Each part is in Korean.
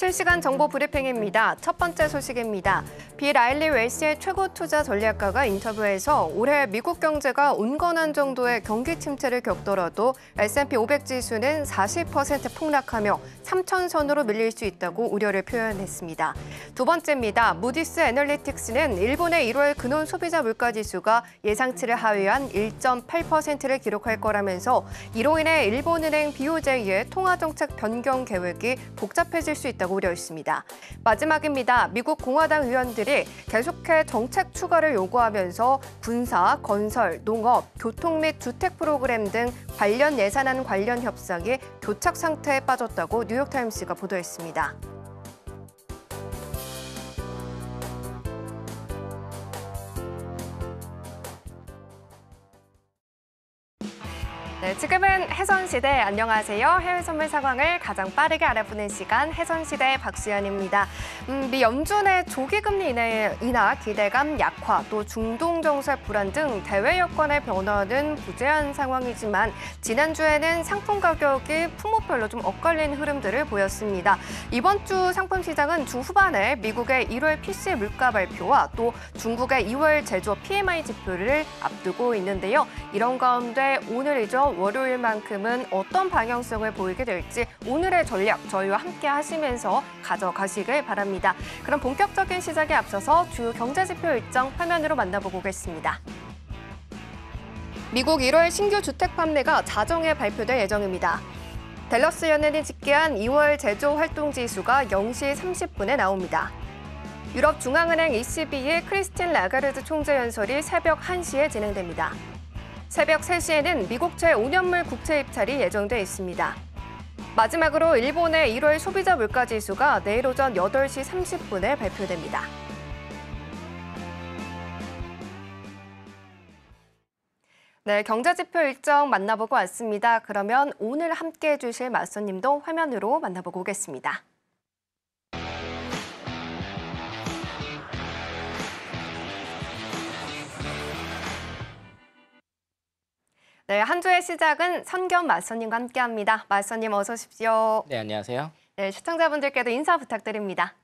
실시간 정보 브리핑입니다. 첫 번째 소식입니다. 빌 라일리 웰스의 최고 투자 전략가가 인터뷰에서 올해 미국 경제가 온건한 정도의 경기 침체를 겪더라도 S&P 500 지수는 40% 폭락하며 3천선으로 밀릴 수 있다고 우려를 표현했습니다. 두 번째입니다. 무디스 애널리틱스는 일본의 1월 근원 소비자 물가 지수가 예상치를 하회한 1.8%를 기록할 거라면서 이로 인해 일본은행 BOJ의 통화 정책 변경 계획이 복잡해질 수 있다고 오려 있습니다. 마지막입니다. 미국 공화당 의원들이 계속해 정책 추가를 요구하면서 군사, 건설, 농업, 교통 및 주택 프로그램 등 관련 예산안 관련 협상이 교착 상태에 빠졌다고 뉴욕타임스가 보도했습니다. 네, 지금은 해선시대 안녕하세요. 해외 선물 상황을 가장 빠르게 알아보는 시간 해선시대 박수연입니다. 음, 미 연준의 조기 금리 인하, 기대감 약화, 또 중동 정세 불안 등 대외 여건의 변화는 부재한 상황이지만 지난주에는 상품 가격이 품목별로 좀 엇갈린 흐름들을 보였습니다. 이번 주 상품 시장은 주 후반에 미국의 1월 PC 물가 발표와 또 중국의 2월 제조 PMI 지표를 앞두고 있는데요. 이런 가운데 오늘이죠. 월요일만큼은 어떤 방향성을 보이게 될지 오늘의 전략 저희와 함께 하시면서 가져가시길 바랍니다. 그럼 본격적인 시작에 앞서서 주요 경제지표 일정 화면으로 만나보고 오겠습니다. 미국 1월 신규 주택 판매가 자정에 발표될 예정입니다. 델러스 연예이 집계한 2월 제조 활동 지수가 0시 30분에 나옵니다. 유럽 중앙은행 ECB의 크리스틴 라가르드 총재 연설이 새벽 1시에 진행됩니다. 새벽 3시에는 미국 제5년물 국채 입찰이 예정돼 있습니다. 마지막으로 일본의 1월 소비자 물가 지수가 내일 오전 8시 30분에 발표됩니다. 네, 경제지표 일정 만나보고 왔습니다. 그러면 오늘 함께해 주실 맞손님도 화면으로 만나보고 오겠습니다. 네, 한 주의 시작은 선경 마스님과 함께합니다. 마스님 어서 오십시오. 네, 안녕하세요. 네, 시청자분들께도 인사 부탁드립니다.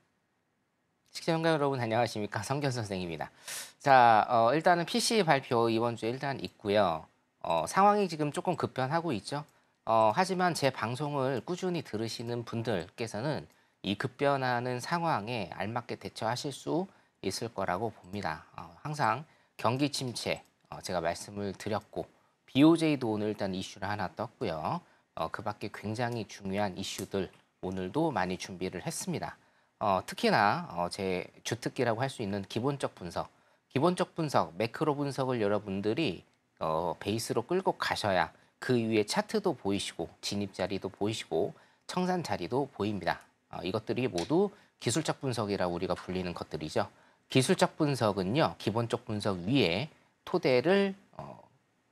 시청자 여러분 안녕하십니까 성견 선생입니다. 자 어, 일단은 PC 발표 이번 주에 일단 있고요. 어, 상황이 지금 조금 급변하고 있죠. 어, 하지만 제 방송을 꾸준히 들으시는 분들께서는 이 급변하는 상황에 알맞게 대처하실 수 있을 거라고 봅니다. 어, 항상 경기 침체 어, 제가 말씀을 드렸고 DOJ도 오늘 일단 이슈를 하나 떴고요. 어, 그 밖에 굉장히 중요한 이슈들 오늘도 많이 준비를 했습니다. 어, 특히나 어, 제 주특기라고 할 수 있는 기본적 분석, 기본적 분석, 매크로 분석을 여러분들이 어, 베이스로 끌고 가셔야 그 위에 차트도 보이시고 진입 자리도 보이시고 청산 자리도 보입니다. 어, 이것들이 모두 기술적 분석이라 우리가 불리는 것들이죠. 기술적 분석은요, 기본적 분석 위에 토대를 어,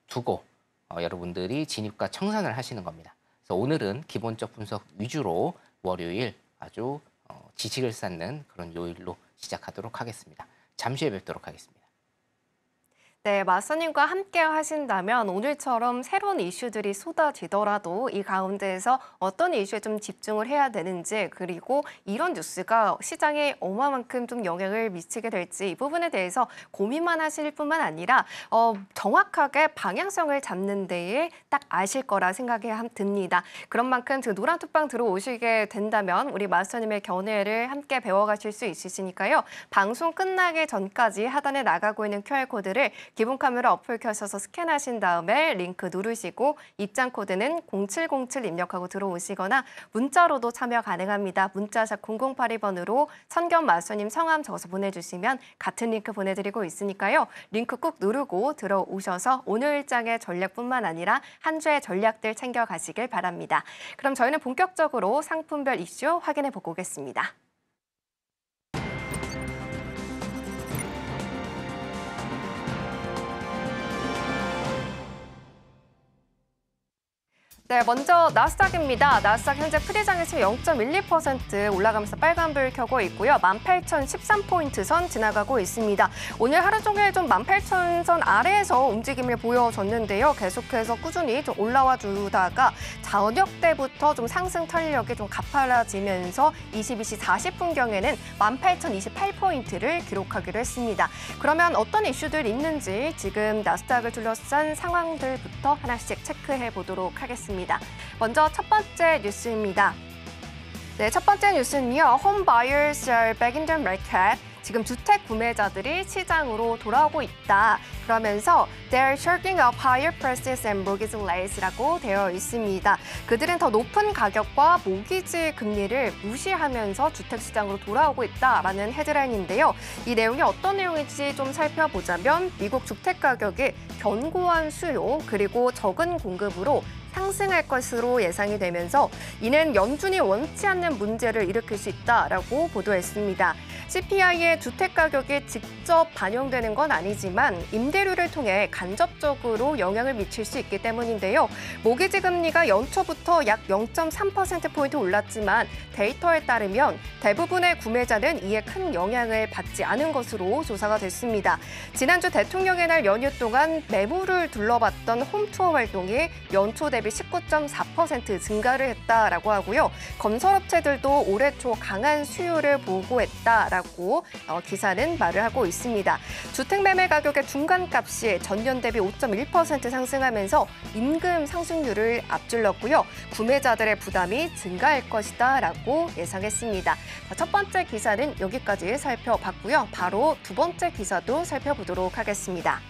두고 어, 여러분들이 진입과 청산을 하시는 겁니다. 그래서 오늘은 기본적 분석 위주로 월요일 아주 어, 지식을 쌓는 그런 요일로 시작하도록 하겠습니다. 잠시 후에 뵙도록 하겠습니다. 네, 마스님과 함께 하신다면 오늘처럼 새로운 이슈들이 쏟아지더라도 이 가운데에서 어떤 이슈에 좀 집중을 해야 되는지 그리고 이런 뉴스가 시장에 얼마만큼 좀 영향을 미치게 될지 이 부분에 대해서 고민만 하실 뿐만 아니라 어, 정확하게 방향성을 잡는 데에 딱 아실 거라 생각이 듭니다. 그런 만큼 그 노란 뚜방 들어오시게 된다면 우리 마스터님의 견해를 함께 배워가실 수 있으시니까요. 방송 끝나기 전까지 하단에 나가고 있는 QR코드를 기본 카메라 어플 켜셔서 스캔하신 다음에 링크 누르시고 입장 코드는 0707 입력하고 들어오시거나 문자로도 참여 가능합니다. 문자샵 0082번으로 선견 마수님 성함 적어서 보내주시면 같은 링크 보내드리고 있으니까요. 링크 꾹 누르고 들어오셔서 오늘 일장의 전략뿐만 아니라 한 주의 전략들 챙겨가시길 바랍니다. 그럼 저희는 본격적으로 상품별 이슈 확인해 보고 오겠습니다. 네, 먼저 나스닥입니다. 나스닥 현재 프리장에서 0.12% 올라가면서 빨간불 켜고 있고요. 18,013포인트 선 지나가고 있습니다. 오늘 하루 종일 좀 18,000선 아래에서 움직임을 보여줬는데요. 계속해서 꾸준히 좀 올라와 주다가 저녁 때부터 좀 상승 탄력이 좀 가파라지면서 22시 40분경에는 18,028포인트를 기록하기로 했습니다. 그러면 어떤 이슈들이 있는지 지금 나스닥을 둘러싼 상황들부터 하나씩 체크해 보도록 하겠습니다. 있습니다. 먼저 첫 번째 뉴스입니다. 네, 첫 번째 뉴스는요. 홈바이어스 백인전 마켓. 지금 주택 구매자들이 시장으로 돌아오고 있다. 그러면서 they're shirking up higher prices and mortgage rates라고 되어 있습니다. 그들은 더 높은 가격과 모기지 금리를 무시하면서 주택 시장으로 돌아오고 있다라는 헤드라인인데요. 이 내용이 어떤 내용인지 좀 살펴보자면 미국 주택 가격이 견고한 수요 그리고 적은 공급으로 상승할 것으로 예상이 되면서 이는 연준이 원치 않는 문제를 일으킬 수 있다라고 보도했습니다. CPI의 주택 가격에 직접 반영되는 건 아니지만 임대료를 통해 간접적으로 영향을 미칠 수 있기 때문인데요. 모기지 금리가 연초부터 약 0.3%포인트 올랐지만 데이터에 따르면 대부분의 구매자는 이에 큰 영향을 받지 않은 것으로 조사가 됐습니다. 지난주 대통령의 날 연휴 동안 매물을 둘러봤던 홈투어 활동이 연초 대비 대비 19.4% 증가를 했다라고 하고요. 건설업체들도 올해 초 강한 수요를 보고했다라고 어, 기사는 말을 하고 있습니다. 주택 매매 가격의 중간값이 전년 대비 5.1% 상승하면서 임금 상승률을 앞질렀고요. 구매자들의 부담이 증가할 것이다라고 예상했습니다. 첫 번째 기사는 여기까지 살펴봤고요. 바로 두 번째 기사도 살펴보도록 하겠습니다.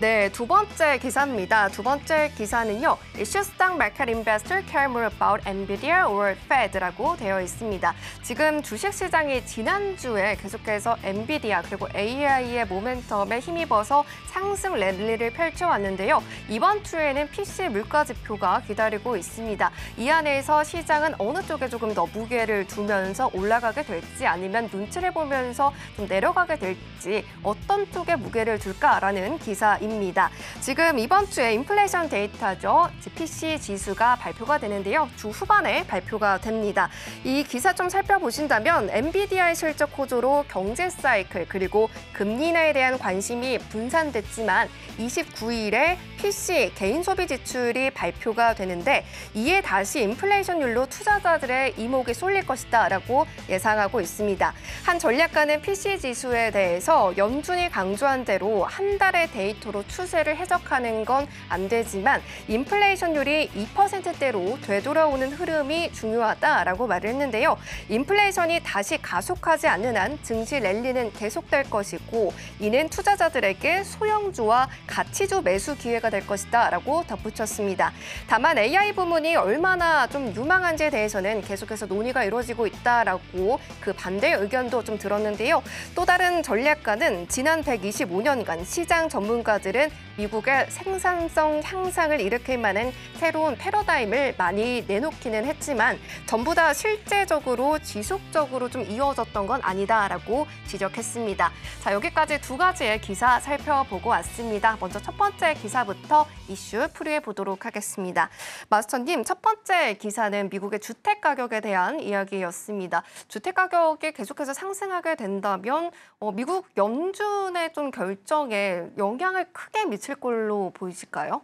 네, 두 번째 기사입니다. 두 번째 기사는요. 이슈스당 마켓 인베스터 care more about NVIDIA or Fed라고 되어 있습니다. 지금 주식시장이 지난주에 계속해서 엔비디아 그리고 AI의 모멘텀에 힘입어서 상승 랠리를 펼쳐왔는데요. 이번 주에는 PC 물가지표가 기다리고 있습니다. 이 안에서 시장은 어느 쪽에 조금 더 무게를 두면서 올라가게 될지 아니면 눈치를 보면서 좀 내려가게 될지 어떤 쪽에 무게를 둘까라는 기사 입니다. 지금 이번 주에 인플레이션 데이터죠. PC 지수가 발표가 되는데요. 주 후반에 발표가 됩니다. 이 기사 좀 살펴보신다면 엔비디아의 실적 호조로 경제 사이클 그리고 금리 인에 대한 관심이 분산됐지만 29일에 PC 개인 소비 지출이 발표가 되는데 이에 다시 인플레이션율로 투자자들의 이목이 쏠릴 것이다 라고 예상하고 있습니다. 한 전략가는 PC 지수에 대해서 연준이 강조한 대로 한 달의 데이터로 전반으로 추세를 해석하는 건 안 되지만 인플레이션율이 2%대로 되돌아오는 흐름이 중요하다라고 말을 했는데요. 인플레이션이 다시 가속하지 않는 한 증시 랠리는 계속될 것이고 이는 투자자들에게 소형주와 가치주 매수 기회가 될 것이다라고 덧붙였습니다. 다만 AI 부문이 얼마나 좀 유망한지에 대해서는 계속해서 논의가 이루어지고 있다라고 그 반대 의견도 좀 들었는데요. 또 다른 전략가는 지난 125년간 시장 전문가들 şirketlerin 미국의 생산성 향상을 일으킬 만한 새로운 패러다임을 많이 내놓기는 했지만 전부 다 실제적으로 지속적으로 좀 이어졌던 건 아니다라고 지적했습니다. 자, 여기까지 두 가지의 기사 살펴보고 왔습니다. 먼저 첫 번째 기사부터 이슈 풀이해 보도록 하겠습니다. 마스터님, 첫 번째 기사는 미국의 주택 가격에 대한 이야기였습니다. 주택 가격이 계속해서 상승하게 된다면 어, 미국 연준의 좀 결정에 영향을 크게 미칠 그칠 걸로 보이실까요?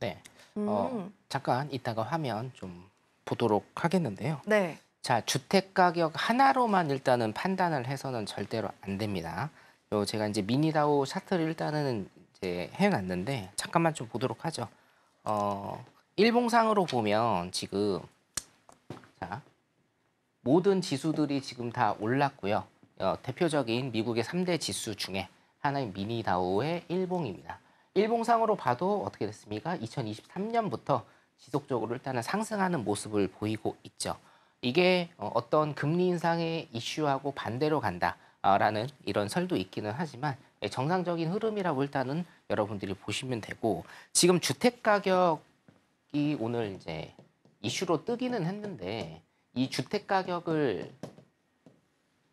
네. 음. 어, 잠깐 이따가 화면 좀 보도록 하겠는데요. 네. 자, 주택 가격 하나로만 일단은 판단을 해서는 절대로 안 됩니다. 요 제가 이제 미니다오 차트를 일단은 이제 해놨는데 잠깐만 좀 보도록 하죠. 어, 일봉상으로 보면 지금 자, 모든 지수들이 지금 다 올랐고요. 어, 대표적인 미국의 삼대 지수 중에 하나인 미니다오의 일봉입니다. 일봉상으로 봐도 어떻게 됐습니까? 2023년부터 지속적으로 일단은 상승하는 모습을 보이고 있죠. 이게 어, 어떤 금리 인상의 이슈하고 반대로 간다라는 이런 설도 있기는 하지만 예, 정상적인 흐름이라고 일단은 여러분들이 보시면 되고 지금 주택 가격이 오늘 이제 이슈로 뜨기는 했는데 이 주택 가격을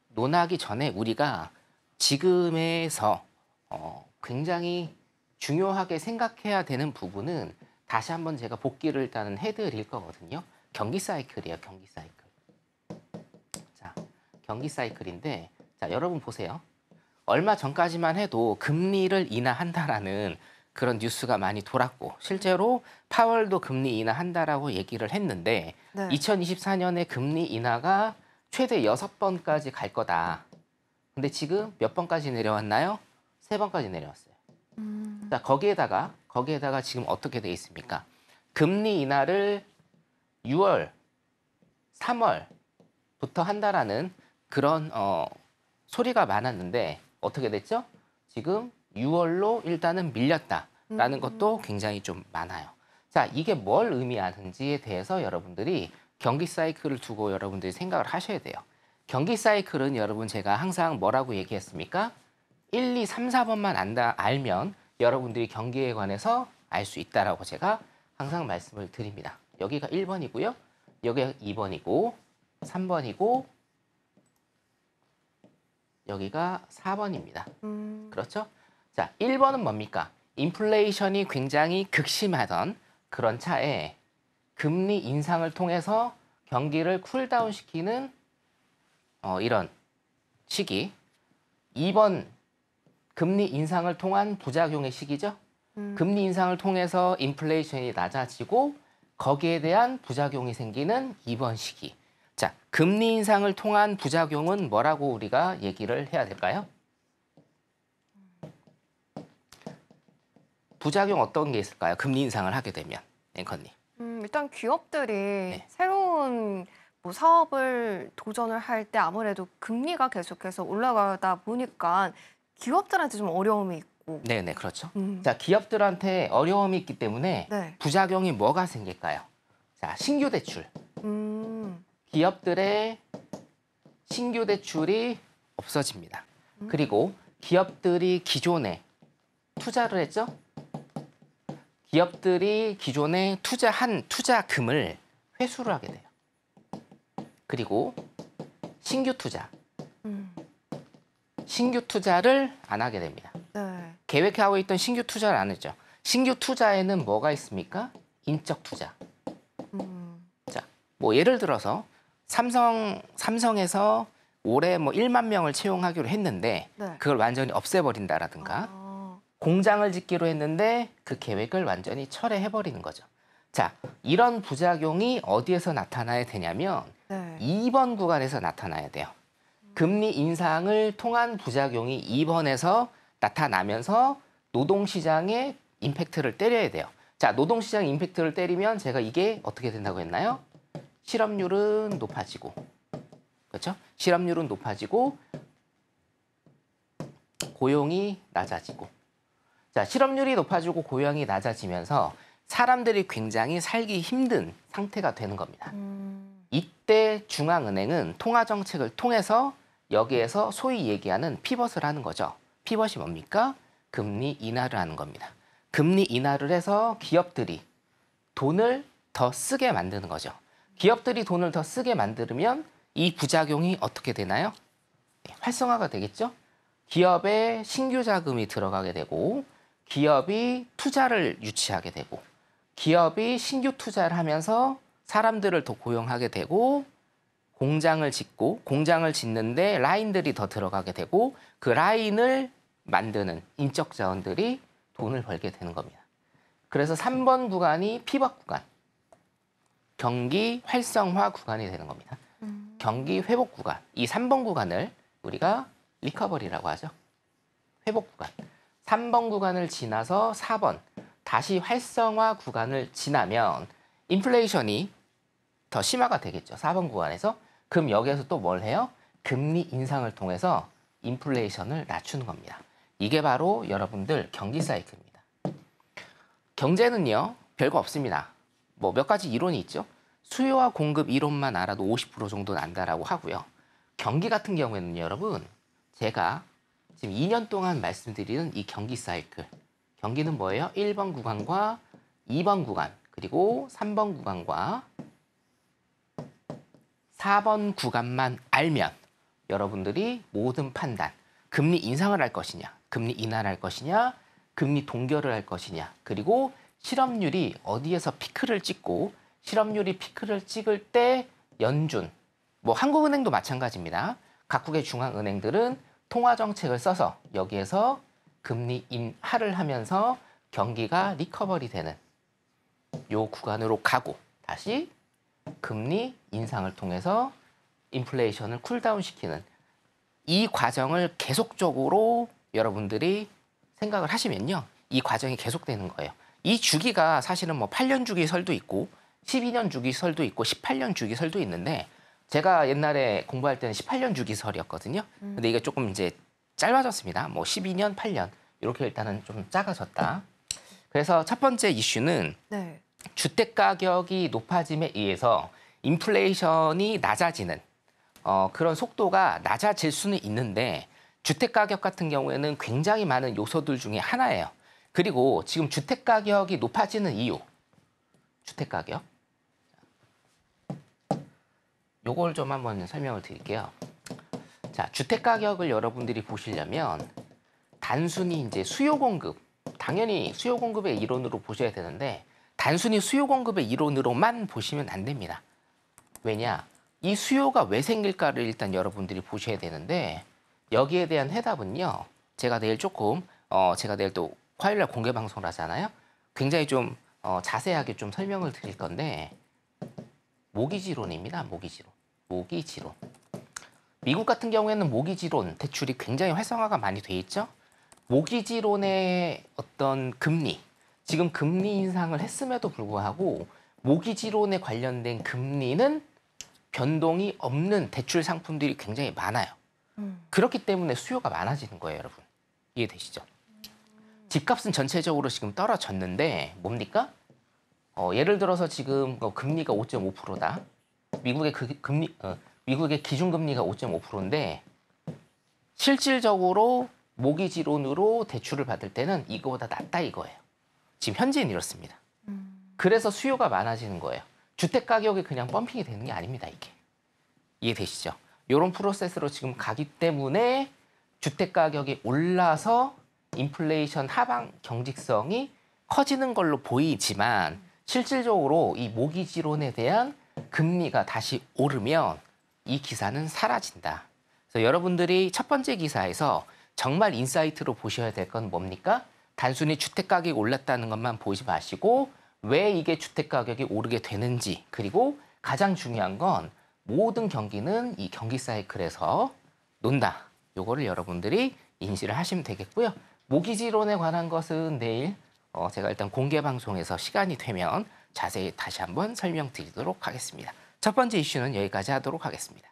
논하기 전에 우리가 지금에서 어 굉장히 중요하게 생각해야 되는 부분은 다시 한번 제가 복기를 일단은 해드릴 거거든요. 경기 사이클이에요. 경기 사이클. 자, 경기 사이클인데 자 여러분 보세요. 얼마 전까지만 해도 금리를 인하한다라는 그런 뉴스가 많이 돌았고 실제로 파월도 금리 인하한다라고 얘기를 했는데 네. 2024년에 금리 인하가 최대 6번까지 갈 거다. 근데 지금 몇 번까지 내려왔나요? 3번까지 내려왔어요. 음. 자, 거기에다가 거기에다가 지금 어떻게 돼 있습니까? 금리 인하를 6월, 3월부터 한다라는 그런 어, 소리가 많았는데 어떻게 됐죠? 지금 6월로 일단은 밀렸다라는 음. 것도 굉장히 좀 많아요. 자, 이게 뭘 의미하는지에 대해서 여러분들이 경기 사이클을 두고 여러분들이 생각을 하셔야 돼요. 경기 사이클은 여러분 제가 항상 뭐라고 얘기했습니까? 1, 2, 3, 4번만 안다, 알면 여러분들이 경기에 관해서 알 수 있다라고 제가 항상 말씀을 드립니다. 여기가 1번이고요. 여기가 2번이고 3번이고 여기가 4번입니다. 음... 그렇죠? 자, 1번은 뭡니까? 인플레이션이 굉장히 극심하던 그런 차에 금리 인상을 통해서 경기를 쿨다운 시키는 어, 이런 시기. 2번 금리 인상을 통한 부작용의 시기죠. 음. 금리 인상을 통해서 인플레이션이 낮아지고 거기에 대한 부작용이 생기는 이번 시기. 자, 금리 인상을 통한 부작용은 뭐라고 우리가 얘기를 해야 될까요? 부작용 어떤 게 있을까요? 금리 인상을 하게 되면 앵커님. 음, 일단 기업들이 네. 새로운 뭐 사업을 도전을 할 때 아무래도 금리가 계속해서 올라가다 보니까 기업들한테 좀 어려움이 있고. 네네 그렇죠. 음. 자 기업들한테 어려움이 있기 때문에 네. 부작용이 뭐가 생길까요? 자 신규 대출. 음. 기업들의 신규 대출이 없어집니다. 음. 그리고 기업들이 기존에 투자를 했죠? 기업들이 기존에 투자한 투자금을 회수를 하게 돼요. 그리고 신규 투자, 음. 신규 투자를 안 하게 됩니다. 네. 계획하고 있던 신규 투자를 안 했죠. 신규 투자에는 뭐가 있습니까? 인적 투자. 음. 자, 뭐 예를 들어서 삼성 삼성에서 올해 뭐 1만 명을 채용하기로 했는데 네. 그걸 완전히 없애버린다라든가 아. 공장을 짓기로 했는데 그 계획을 완전히 철회해버리는 거죠. 자, 이런 부작용이 어디에서 나타나야 되냐면 네. 2번 구간에서 나타나야 돼요. 금리 인상을 통한 부작용이 이번에서 나타나면서 노동시장에 임팩트를 때려야 돼요. 자, 노동시장 임팩트를 때리면 제가 이게 어떻게 된다고 했나요? 실업률은 높아지고, 그렇죠? 실업률은 높아지고, 고용이 낮아지고. 자, 실업률이 높아지고 고용이 낮아지면서 사람들이 굉장히 살기 힘든 상태가 되는 겁니다. 음... 이때 중앙은행은 통화정책을 통해서 여기에서 소위 얘기하는 피벗을 하는 거죠. 피벗이 뭡니까? 금리 인하를 하는 겁니다. 금리 인하를 해서 기업들이 돈을 더 쓰게 만드는 거죠. 기업들이 돈을 더 쓰게 만들면 이 부작용이 어떻게 되나요? 예, 활성화가 되겠죠? 기업에 신규 자금이 들어가게 되고 기업이 투자를 유치하게 되고 기업이 신규 투자를 하면서 사람들을 더 고용하게 되고 공장을 짓고 공장을 짓는데 라인들이 더 들어가게 되고 그 라인을 만드는 인적 자원들이 돈을 벌게 되는 겁니다. 그래서 3번 구간이 피박 구간, 경기 활성화 구간이 되는 겁니다. 음. 경기 회복 구간, 이 3번 구간을 우리가 리커버리라고 하죠. 회복 구간. 3번 구간을 지나서 4번, 다시 활성화 구간을 지나면 인플레이션이 더 심화가 되겠죠. 4번 구간에서 그럼 여기에서 또 뭘 해요? 금리 인상을 통해서 인플레이션을 낮추는 겁니다. 이게 바로 여러분들 경기 사이클입니다. 경제는요, 별거 없습니다. 뭐 몇 가지 이론이 있죠. 수요와 공급 이론만 알아도 50% 정도 난다라고 하고요. 경기 같은 경우에는 여러분, 제가 지금 2년 동안 말씀드리는 이 경기 사이클. 경기는 뭐예요? 1번 구간과 2번 구간, 그리고 3번 구간과 4번 구간만 알면 여러분들이 모든 판단, 금리 인상을 할 것이냐, 금리 인하를 할 것이냐, 금리 동결을 할 것이냐, 그리고 실업률이 어디에서 피크를 찍고 실업률이 피크를 찍을 때 연준, 뭐 한국은행도 마찬가지입니다. 각국의 중앙은행들은 통화 정책을 써서 여기에서 금리 인하를 하면서 경기가 리커버리 되는 요 구간으로 가고 다시 금리 인상을 통해서 인플레이션을 쿨다운 시키는 이 과정을 계속적으로 여러분들이 생각을 하시면요. 이 과정이 계속되는 거예요. 이 주기가 사실은 뭐 8년 주기설도 있고 12년 주기설도 있고 18년 주기설도 있는데 제가 옛날에 공부할 때는 18년 주기설이었거든요. 음. 근데 이게 조금 이제 짧아졌습니다. 뭐 12년, 8년 이렇게 일단은 좀 작아졌다. 그래서 첫 번째 이슈는 네. 주택 가격이 높아짐에 의해서 인플레이션이 낮아지는 어, 그런 속도가 낮아질 수는 있는데 주택 가격 같은 경우에는 굉장히 많은 요소들 중에 하나예요. 그리고 지금 주택 가격이 높아지는 이유, 주택 가격. 요걸 좀 한번 설명을 드릴게요. 자, 주택 가격을 여러분들이 보시려면 단순히 이제 수요 공급, 당연히 수요 공급의 이론으로 보셔야 되는데 단순히 수요 공급의 이론으로만 보시면 안 됩니다. 왜냐? 이 수요가 왜 생길까를 일단 여러분들이 보셔야 되는데 여기에 대한 해답은요. 제가 내일 조금 어 제가 내일 또 화요일 날 공개 방송을 하잖아요. 굉장히 좀 어, 자세하게 좀 설명을 드릴 건데 모기지론입니다. 모기지론. 모기지론. 미국 같은 경우에는 모기지론 대출이 굉장히 활성화가 많이 돼 있죠. 모기지론의 어떤 금리 지금 금리 인상을 했음에도 불구하고 모기지론에 관련된 금리는 변동이 없는 대출 상품들이 굉장히 많아요. 음. 그렇기 때문에 수요가 많아지는 거예요, 여러분. 이해되시죠? 집값은 전체적으로 지금 떨어졌는데 뭡니까? 어, 예를 들어서 지금 뭐 금리가 5.5%다. 미국의 그 금리 어, 미국의 기준금리가 5.5%인데 실질적으로 모기지론으로 대출을 받을 때는 이거보다 낮다 이거예요. 지금 현재는 이렇습니다. 음. 그래서 수요가 많아지는 거예요. 주택 가격이 그냥 펌핑이 되는 게 아닙니다, 이게. 이해되시죠? 이런 프로세스로 지금 가기 때문에 주택 가격이 올라서 인플레이션 하방 경직성이 커지는 걸로 보이지만 실질적으로 이 모기지론에 대한 금리가 다시 오르면 이 기사는 사라진다. 그래서 여러분들이 첫 번째 기사에서 정말 인사이트로 보셔야 될 건 뭡니까? 단순히 주택 가격이 올랐다는 것만 보지 마시고 왜 이게 주택 가격이 오르게 되는지 그리고 가장 중요한 건 모든 경기는 이 경기 사이클에서 논다. 요거를 여러분들이 인지를 하시면 되겠고요. 모기지론에 관한 것은 내일 어, 제가 일단 공개 방송에서 시간이 되면 자세히 다시 한번 설명드리도록 하겠습니다. 첫 번째 이슈는 여기까지 하도록 하겠습니다.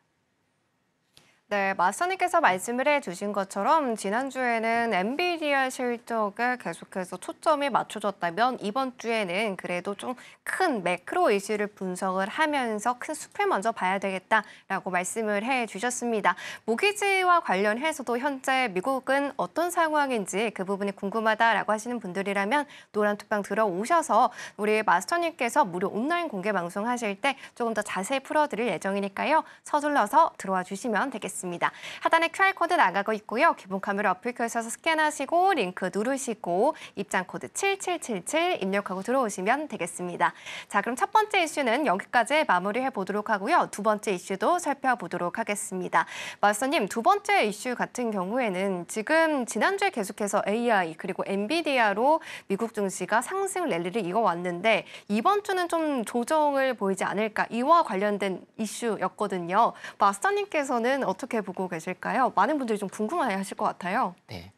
네, 마스터님께서 말씀을 해주신 것처럼 지난주에는 엔비디아 실적에 계속해서 초점이 맞춰졌다면 이번 주에는 그래도 좀 큰 매크로 이슈를 분석을 하면서 큰 숲을 먼저 봐야 되겠다라고 말씀을 해주셨습니다. 모기지와 관련해서도 현재 미국은 어떤 상황인지 그 부분이 궁금하다라고 하시는 분들이라면 노란톡방 들어오셔서 우리 마스터님께서 무료 온라인 공개 방송하실 때 조금 더 자세히 풀어드릴 예정이니까요. 서둘러서 들어와 주시면 되겠습니다. 있습니다. 하단에 QR코드 나가고 있고요. 기본 카메라 어플 켜셔서 스캔하시고 링크 누르시고 입장코드 7777 입력하고 들어오시면 되겠습니다. 자, 그럼 첫 번째 이슈는 여기까지 마무리해 보도록 하고요. 두 번째 이슈도 살펴보도록 하겠습니다. 마스터님, 두 번째 이슈 같은 경우에는 지금 지난주에 계속해서 AI 그리고 엔비디아로 미국 증시가 상승 랠리를 이어왔는데 이번 주는 좀 조정을 보이지 않을까 이와 관련된 이슈였거든요. 마스터님께서는 어떻게 어떻게 보고 계실까요? 많은 분들이 좀 궁금해 하실 것 같아요. 네.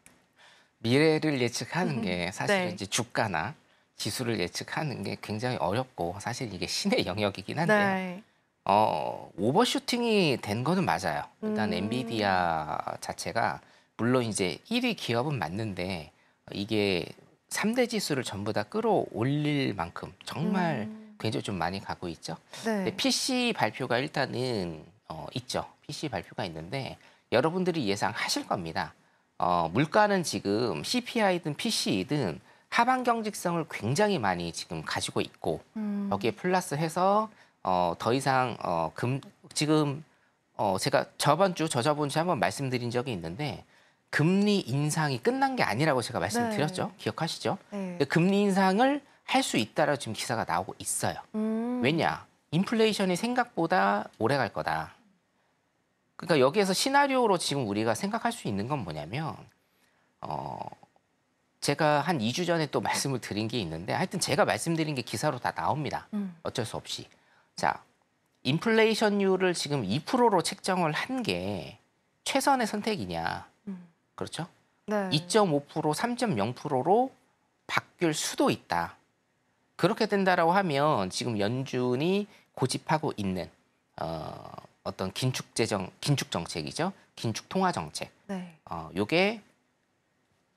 미래를 예측하는 게 음, 네. 사실은 네. 이제 주가나 지수를 예측하는 게 굉장히 어렵고 사실 이게 신의 영역이긴 한데 네. 어, 오버슈팅이 된 거는 맞아요. 일단 음... 엔비디아 자체가 물론 이제 1위 기업은 맞는데 이게 3대 지수를 전부 다 끌어올릴 만큼 정말 음... 굉장히 좀 많이 가고 있죠. 네. PC 발표가 일단은 어, 있죠. PC 발표가 있는데 여러분들이 예상하실 겁니다. 어, 물가는 지금 CPI든 PC이든 하반 경직성을 굉장히 많이 지금 가지고 있고 음. 여기에 플러스해서 어, 더 이상 어, 금, 지금 어, 제가 저번 주 저저번 주에 한번 말씀드린 적이 있는데 금리 인상이 끝난 게 아니라고 제가 말씀드렸죠. 네. 기억하시죠? 네. 금리 인상을 할 수 있다라고 지금 기사가 나오고 있어요. 음. 왜냐? 인플레이션이 생각보다 오래 갈 거다. 그러니까 여기에서 시나리오로 지금 우리가 생각할 수 있는 건 뭐냐면 어 제가 한 2주 전에 또 말씀을 드린 게 있는데 하여튼 제가 말씀드린 게 기사로 다 나옵니다. 음. 어쩔 수 없이. 자, 인플레이션율을 지금 2%로 책정을 한 게 최선의 선택이냐. 음. 그렇죠? 네. 2.5% 3.0%로 바뀔 수도 있다. 그렇게 된다라고 하면 지금 연준이 고집하고 있는 어, 어떤 긴축 재정, 긴축 정책이죠. 긴축 통화 정책. 네. 어, 요게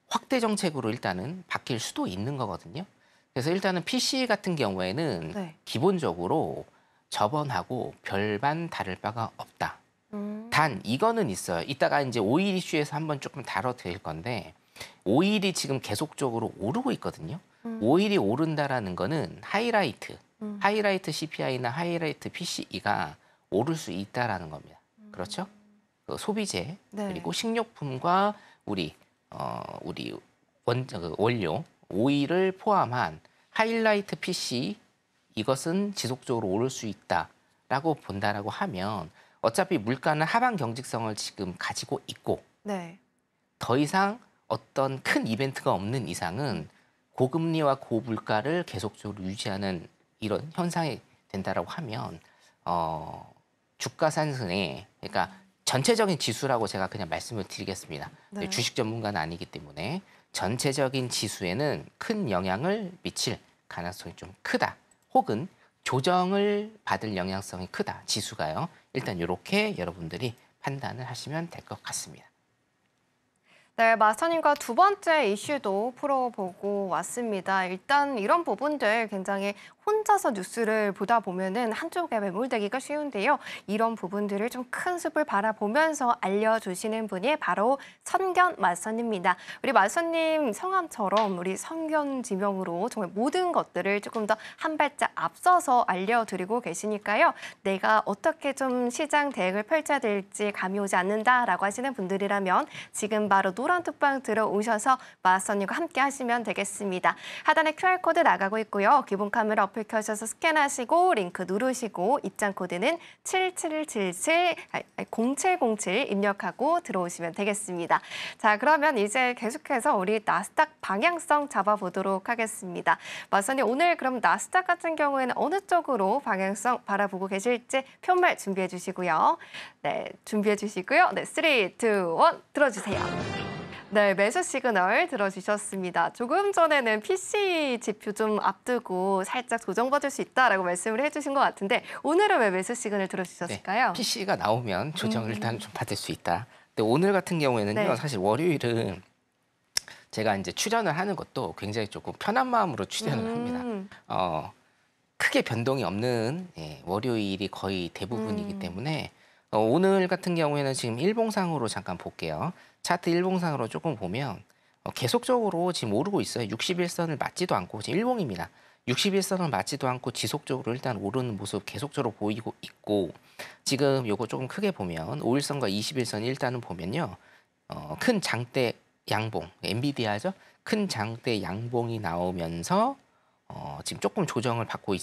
확대 정책으로 일단은 바뀔 수도 있는 거거든요. 그래서 일단은 PC 같은 경우에는 네. 기본적으로 저번하고 별반 다를 바가 없다. 음. 단 이거는 있어요. 이따가 이제 오일 이슈에서 한번 조금 다뤄드릴 건데 오일이 지금 계속적으로 오르고 있거든요. 음. 오일이 오른다라는 거는 하이라이트, 음. 하이라이트 CPI나 하이라이트 PCE가 오를 수 있다라는 겁니다. 음. 그렇죠? 그 소비재 네. 그리고 식료품과 우리 어 우리 원그 원료 오일을 포함한 하이라이트 PC 이것은 지속적으로 오를 수 있다라고 본다라고 하면 어차피 물가는 하반 경직성을 지금 가지고 있고 네. 더 이상 어떤 큰 이벤트가 없는 이상은 고금리와 고물가를 계속적으로 유지하는 이런 현상이 된다라고 하면 어 주가 상승에 그러니까 전체적인 지수라고 제가 그냥 말씀을 드리겠습니다. 네. 주식 전문가는 아니기 때문에 전체적인 지수에는 큰 영향을 미칠 가능성이 좀 크다. 혹은 조정을 받을 영향성이 크다. 지수가요. 일단 이렇게 여러분들이 판단을 하시면 될 것 같습니다. 네, 마스터님과 두 번째 이슈도 풀어보고 왔습니다. 일단 이런 부분들 굉장히 혼자서 뉴스를 보다 보면은 한쪽에 매몰되기가 쉬운데요. 이런 부분들을 좀 큰 숲을 바라보면서 알려주시는 분이 바로 선견 마스터입니다 우리 마스터님 성함처럼 우리 선견 지명으로 정말 모든 것들을 조금 더 한 발짝 앞서서 알려드리고 계시니까요. 내가 어떻게 좀 시장 대응을 펼쳐야 될지 감이 오지 않는다라고 하시는 분들이라면 지금 바로 노 호란톡방 들어오셔서 마스터님과 함께 하시면 되겠습니다. 하단에 QR코드 나가고 있고요. 기본 카메라 어플 켜셔서 스캔하시고 링크 누르시고 입장 코드는 7777 0707 입력하고 들어오시면 되겠습니다. 자 그러면 이제 계속해서 우리 나스닥 방향성 잡아보도록 하겠습니다. 마스터님 오늘 그럼 나스닥 같은 경우에는 어느 쪽으로 방향성 바라보고 계실지 표말 준비해 주시고요. 네, 준비해 주시고요. 네, 3, 2, 1 들어주세요. 네, 매수 시그널 들어주셨습니다. 조금 전에는 PC 지표 좀 앞두고 살짝 조정받을 수 있다라고 말씀을 해주신 것 같은데 오늘은 왜 매수 시그널 들어주셨을까요? 네, PC가 나오면 조정을 음. 일단 좀 받을 수 있다. 근데 오늘 같은 경우에는요, 네. 사실 월요일은 제가 이제 출연을 하는 것도 굉장히 조금 편한 마음으로 출연을 음. 합니다. 어, 크게 변동이 없는 예, 월요일이 거의 대부분이기 음. 때문에 어, 오늘 같은 경우에는 지금 일봉상으로 잠깐 볼게요. 차트 일봉상으로 조금 보면 어, 계속적으로 지금 오르고 있어요. 61선을 맞지도 않고 지금 일봉입니다. 61선을 맞지도 않고 지속적으로 일단 오르는 모습 계속적으로 보이고 있고 지금 요거 조금 크게 보면 5일선과 21선 일단은 보면요. 어, 큰 장대 양봉, 엔비디아죠. 큰 장대 양봉이 나오면서 어, 지금 조금 조정을 받고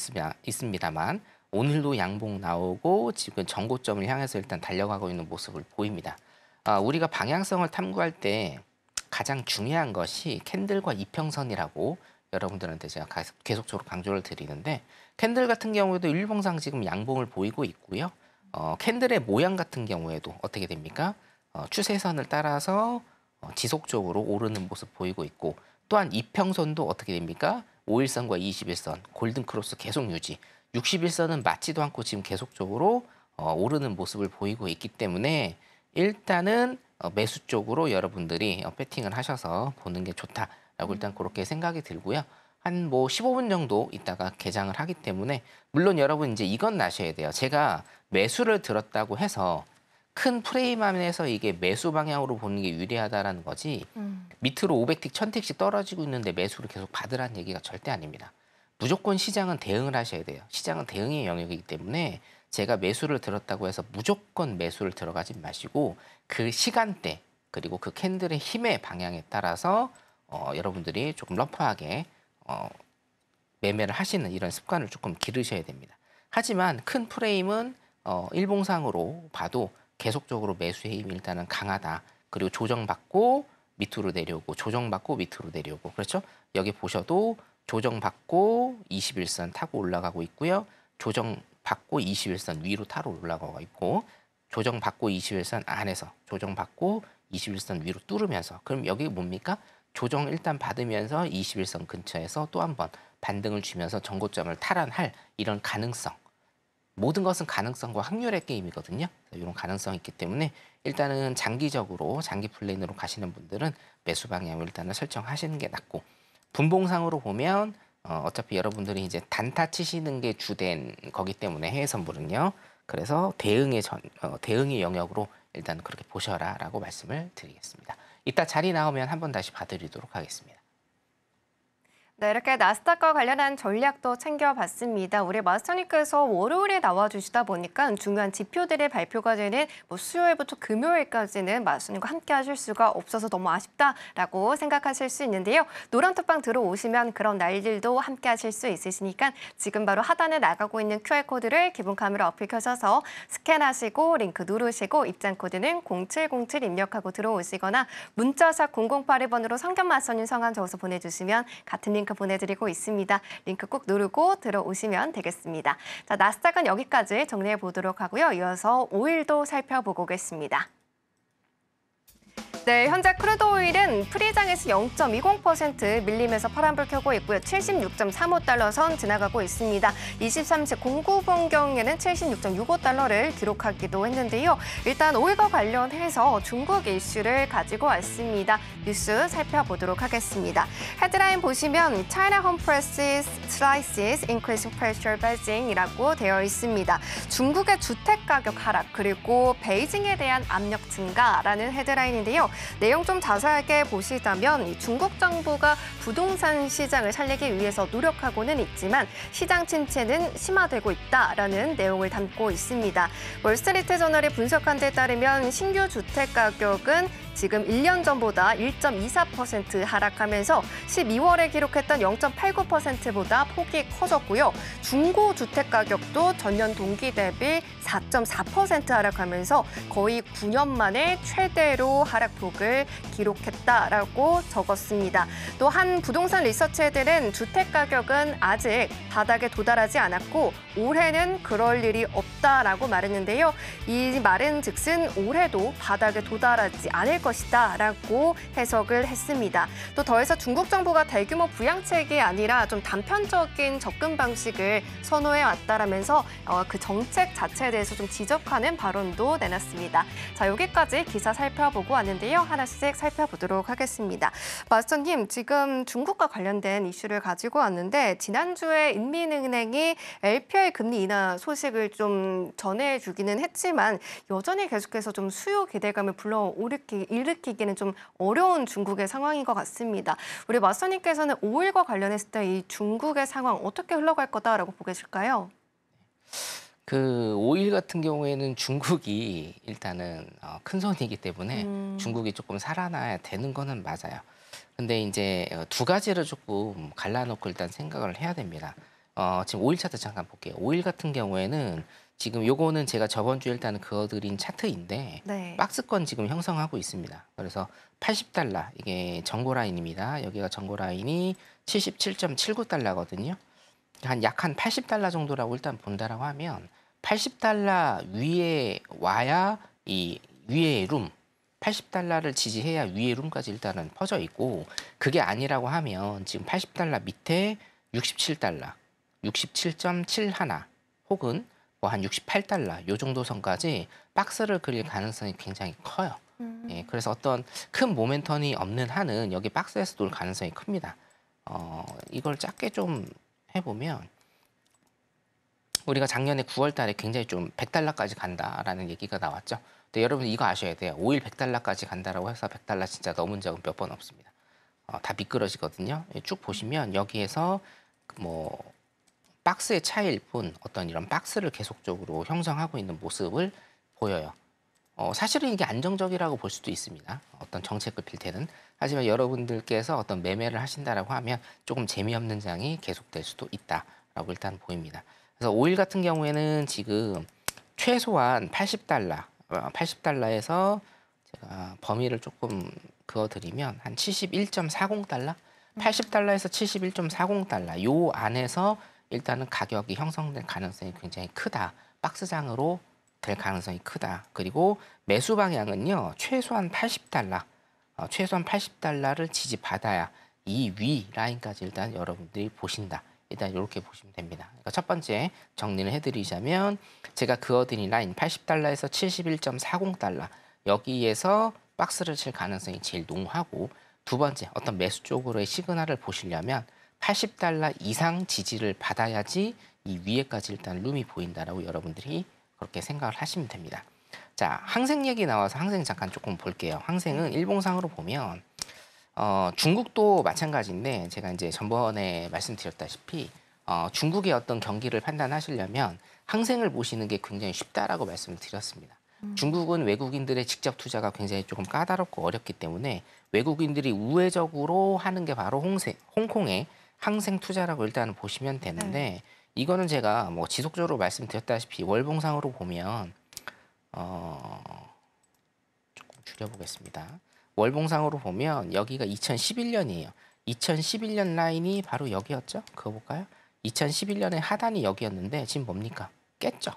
있습니다만 오늘도 양봉 나오고 지금 전고점을 향해서 일단 달려가고 있는 모습을 보입니다. 아, 우리가 방향성을 탐구할 때 가장 중요한 것이 캔들과 이평선이라고 여러분들한테 제가 계속적으로 강조를 드리는데 캔들 같은 경우에도 일봉상 지금 양봉을 보이고 있고요. 어, 캔들의 모양 같은 경우에도 어떻게 됩니까? 어, 추세선을 따라서 어, 지속적으로 오르는 모습 보이고 있고 또한 이평선도 어떻게 됩니까? 5일선과 21선 골든크로스 계속 유지 61선은 맞지도 않고 지금 계속적으로 어, 오르는 모습을 보이고 있기 때문에 일단은 어, 매수 쪽으로 여러분들이 어, 배팅을 하셔서 보는 게 좋다라고 일단 그렇게 생각이 들고요. 한 뭐 15분 정도 있다가 개장을 하기 때문에 물론 여러분 이제 이건 나셔야 돼요. 제가 매수를 들었다고 해서 큰 프레임 안에서 이게 매수 방향으로 보는 게 유리하다라는 거지 음. 밑으로 500틱, 1000틱씩 떨어지고 있는데 매수를 계속 받으라는 얘기가 절대 아닙니다. 무조건 시장은 대응을 하셔야 돼요. 시장은 대응의 영역이기 때문에 제가 매수를 들었다고 해서 무조건 매수를 들어가지 마시고 그 시간대 그리고 그 캔들의 힘의 방향에 따라서 어, 여러분들이 조금 러프하게 어, 매매를 하시는 이런 습관을 조금 기르셔야 됩니다. 하지만 큰 프레임은 어, 일봉상으로 봐도 계속적으로 매수의 힘이 일단은 강하다. 그리고 조정받고 밑으로 내려오고 조정받고 밑으로 내려오고 그렇죠? 여기 보셔도 조정받고 21선 타고 올라가고 있고요. 조정받고 21선 위로 타로 올라가고 있고 조정받고 21선 안에서 조정받고 21선 위로 뚫으면서 그럼 여기 뭡니까? 조정 일단 받으면서 21선 근처에서 또 한 번 반등을 주면서 전고점을 탈환할 이런 가능성 모든 것은 가능성과 확률의 게임이거든요. 이런 가능성이 있기 때문에 일단은 장기적으로 장기 플랜으로 가시는 분들은 매수 방향을 일단은 설정하시는 게 낫고 분봉상으로 보면 어, 차피 여러분들이 이제 단타 치시는 게 주된 거기 때문에 해외 선물은요. 그래서 대응의 전, 어, 대응의 영역으로 일단 그렇게 보셔라라고 말씀을 드리겠습니다. 이따 자리 나오면 한번 다시 봐드리도록 하겠습니다. 네, 이렇게 나스닥과 관련한 전략도 챙겨봤습니다. 우리 마스터님께서 월요일에 나와주시다 보니까 중요한 지표들의 발표가 되는 뭐 수요일부터 금요일까지는 마스터님과 함께 하실 수가 없어서 너무 아쉽다라고 생각하실 수 있는데요. 노란톡방 들어오시면 그런 날들도 함께 하실 수 있으시니까 지금 바로 하단에 나가고 있는 QR코드를 기본 카메라 어플 켜셔서 스캔하시고 링크 누르시고 입장 코드는 0707 입력하고 들어오시거나 문자샵 0 0 8번으로 성견 마스터님 성함 적어서 보내주시면 같은 링크 링크 보내드리고 있습니다. 링크 꼭 누르고 들어오시면 되겠습니다. 자, 나스닥은 여기까지 정리해 보도록 하고요. 이어서 오일도 살펴보고 겠습니다 네, 현재 크루드 오일은 프리장에서 0.20% 밀림에서 파란불 켜고 있고요. 76.35달러 선 지나가고 있습니다. 23시 공구분경에는 76.65달러를 기록하기도 했는데요. 일단 오일과 관련해서 중국 이슈를 가지고 왔습니다. 뉴스 살펴보도록 하겠습니다. 헤드라인 보시면 China Home Prices Slices Increasing Pressure Beijing이라고 되어 있습니다. 중국의 주택가격 하락 그리고 베이징에 대한 압력 증가라는 헤드라인인데요. 내용 좀 자세하게 보시자면 중국 정부가 부동산 시장을 살리기 위해서 노력하고는 있지만 시장 침체는 심화되고 있다라는 내용을 담고 있습니다. 월스트리트 저널이 분석한 데 따르면 신규 주택 가격은 지금 1년 전보다 1.24% 하락하면서 12월에 기록했던 0.89%보다 폭이 커졌고요. 중고 주택 가격도 전년 동기 대비 4.4% 하락하면서 거의 9년 만에 최대로 하락폭을 기록했다라고 적었습니다. 또 한 부동산 리서치에들은 주택 가격은 아직 바닥에 도달하지 않았고 올해는 그럴 일이 없다라고 말했는데요. 이 말은 즉슨 올해도 바닥에 도달하지 않을 것이다 라고 해석을 했습니다. 또 더해서 중국 정부가 대규모 부양책이 아니라 좀 단편적인 접근 방식을 선호해 왔다라면서 어, 그 정책 자체에 대해서 좀 지적하는 발언도 내놨습니다. 자, 여기까지 기사 살펴보고 왔는데요. 하나씩 살펴보도록 하겠습니다. 마스터님, 지금 중국과 관련된 이슈를 가지고 왔는데 지난주에 인민은행이 LPR 금리 인하 소식을 좀 전해주기는 했지만 여전히 계속해서 좀 수요 기대감을 불러오르기 일으키기는 좀 어려운 중국의 상황인 것 같습니다. 우리 마스터님께서는 5일과 관련했을 때 이 중국의 상황 어떻게 흘러갈 거다라고 보 계실까요? 그 5일 같은 경우에는 중국이 일단은 어, 큰 손이기 때문에 음. 중국이 조금 살아나야 되는 거는 맞아요. 근데 이제 어, 두 가지를 조금 갈라놓고 일단 생각을 해야 됩니다. 어, 지금 5일 차트 잠깐 볼게요. 5일 같은 경우에는 지금 요거는 제가 저번 주에 일단 그어드린 차트인데 네. 박스권 지금 형성하고 있습니다. 그래서 80달러 이게 정고 라인입니다. 여기가 정고 라인이 77.79달러거든요. 한 약한 80달러 정도라고 일단 본다라고 하면 80달러 위에 와야 이 위에 룸 80달러를 지지해야 위에 룸까지 일단은 퍼져 있고 그게 아니라고 하면 지금 80달러 밑에 67달러 67.7 1 혹은 뭐한 68달러 요 정도 선까지 박스를 그릴 네. 가능성이 굉장히 커요. 음. 예, 그래서 어떤 큰 모멘턴이 없는 한은 여기 박스에서 돌 가능성이 큽니다. 어, 이걸 작게 좀 해보면 우리가 작년에 9월 달에 굉장히 좀 100달러까지 간다라는 얘기가 나왔죠. 근데 여러분 이거 아셔야 돼요. 5일 100달러까지 간다라고 해서 100달러 진짜 넘은 적은 몇 번 없습니다. 어, 다 미끄러지거든요. 예, 쭉 보시면 여기에서 뭐 박스의 차이일 뿐 어떤 이런 박스를 계속적으로 형성하고 있는 모습을 보여요. 어, 사실은 이게 안정적이라고 볼 수도 있습니다. 어떤 정책을 빌 때는. 하지만 여러분들께서 어떤 매매를 하신다라고 하면 조금 재미없는 장이 계속될 수도 있다라고 일단 보입니다. 그래서 오일 같은 경우에는 지금 최소한 80달러, 80달러에서 어, 제가 범위를 조금 그어드리면 한 71.40달러? 80달러에서 71.40달러 요 안에서 일단은 가격이 형성될 가능성이 굉장히 크다. 박스장으로 될 가능성이 크다. 그리고 매수 방향은요. 최소한 80달러, 어, 최소한 80달러를 지지받아야 이 위 라인까지 일단 여러분들이 보신다. 일단 이렇게 보시면 됩니다. 그러니까 첫 번째 정리를 해드리자면 제가 그어드린 라인 80달러에서 71.40달러 여기에서 박스를 칠 가능성이 제일 농후하고 두 번째 어떤 매수 쪽으로의 시그널을 보시려면 80달러 이상 지지를 받아야지 이 위에까지 일단 룸이 보인다라고 여러분들이 그렇게 생각을 하시면 됩니다. 자, 항생 얘기 나와서 항생 잠깐 조금 볼게요. 항생은 일봉상으로 보면 어, 중국도 마찬가지인데 제가 이제 전번에 말씀드렸다시피 어, 중국의 어떤 경기를 판단하시려면 항생을 보시는 게 굉장히 쉽다라고 말씀을 드렸습니다. 음. 중국은 외국인들의 직접 투자가 굉장히 조금 까다롭고 어렵기 때문에 외국인들이 우회적으로 하는 게 바로 홍세, 홍콩의 항생 투자라고 일단 보시면 되는데 네. 이거는 제가 뭐 지속적으로 말씀드렸다시피 월봉상으로 보면 어 조금 줄여보겠습니다. 월봉상으로 보면 여기가 2011년이에요. 2011년 라인이 바로 여기였죠. 그거 볼까요? 2011년에 하단이 여기였는데 지금 뭡니까? 깼죠.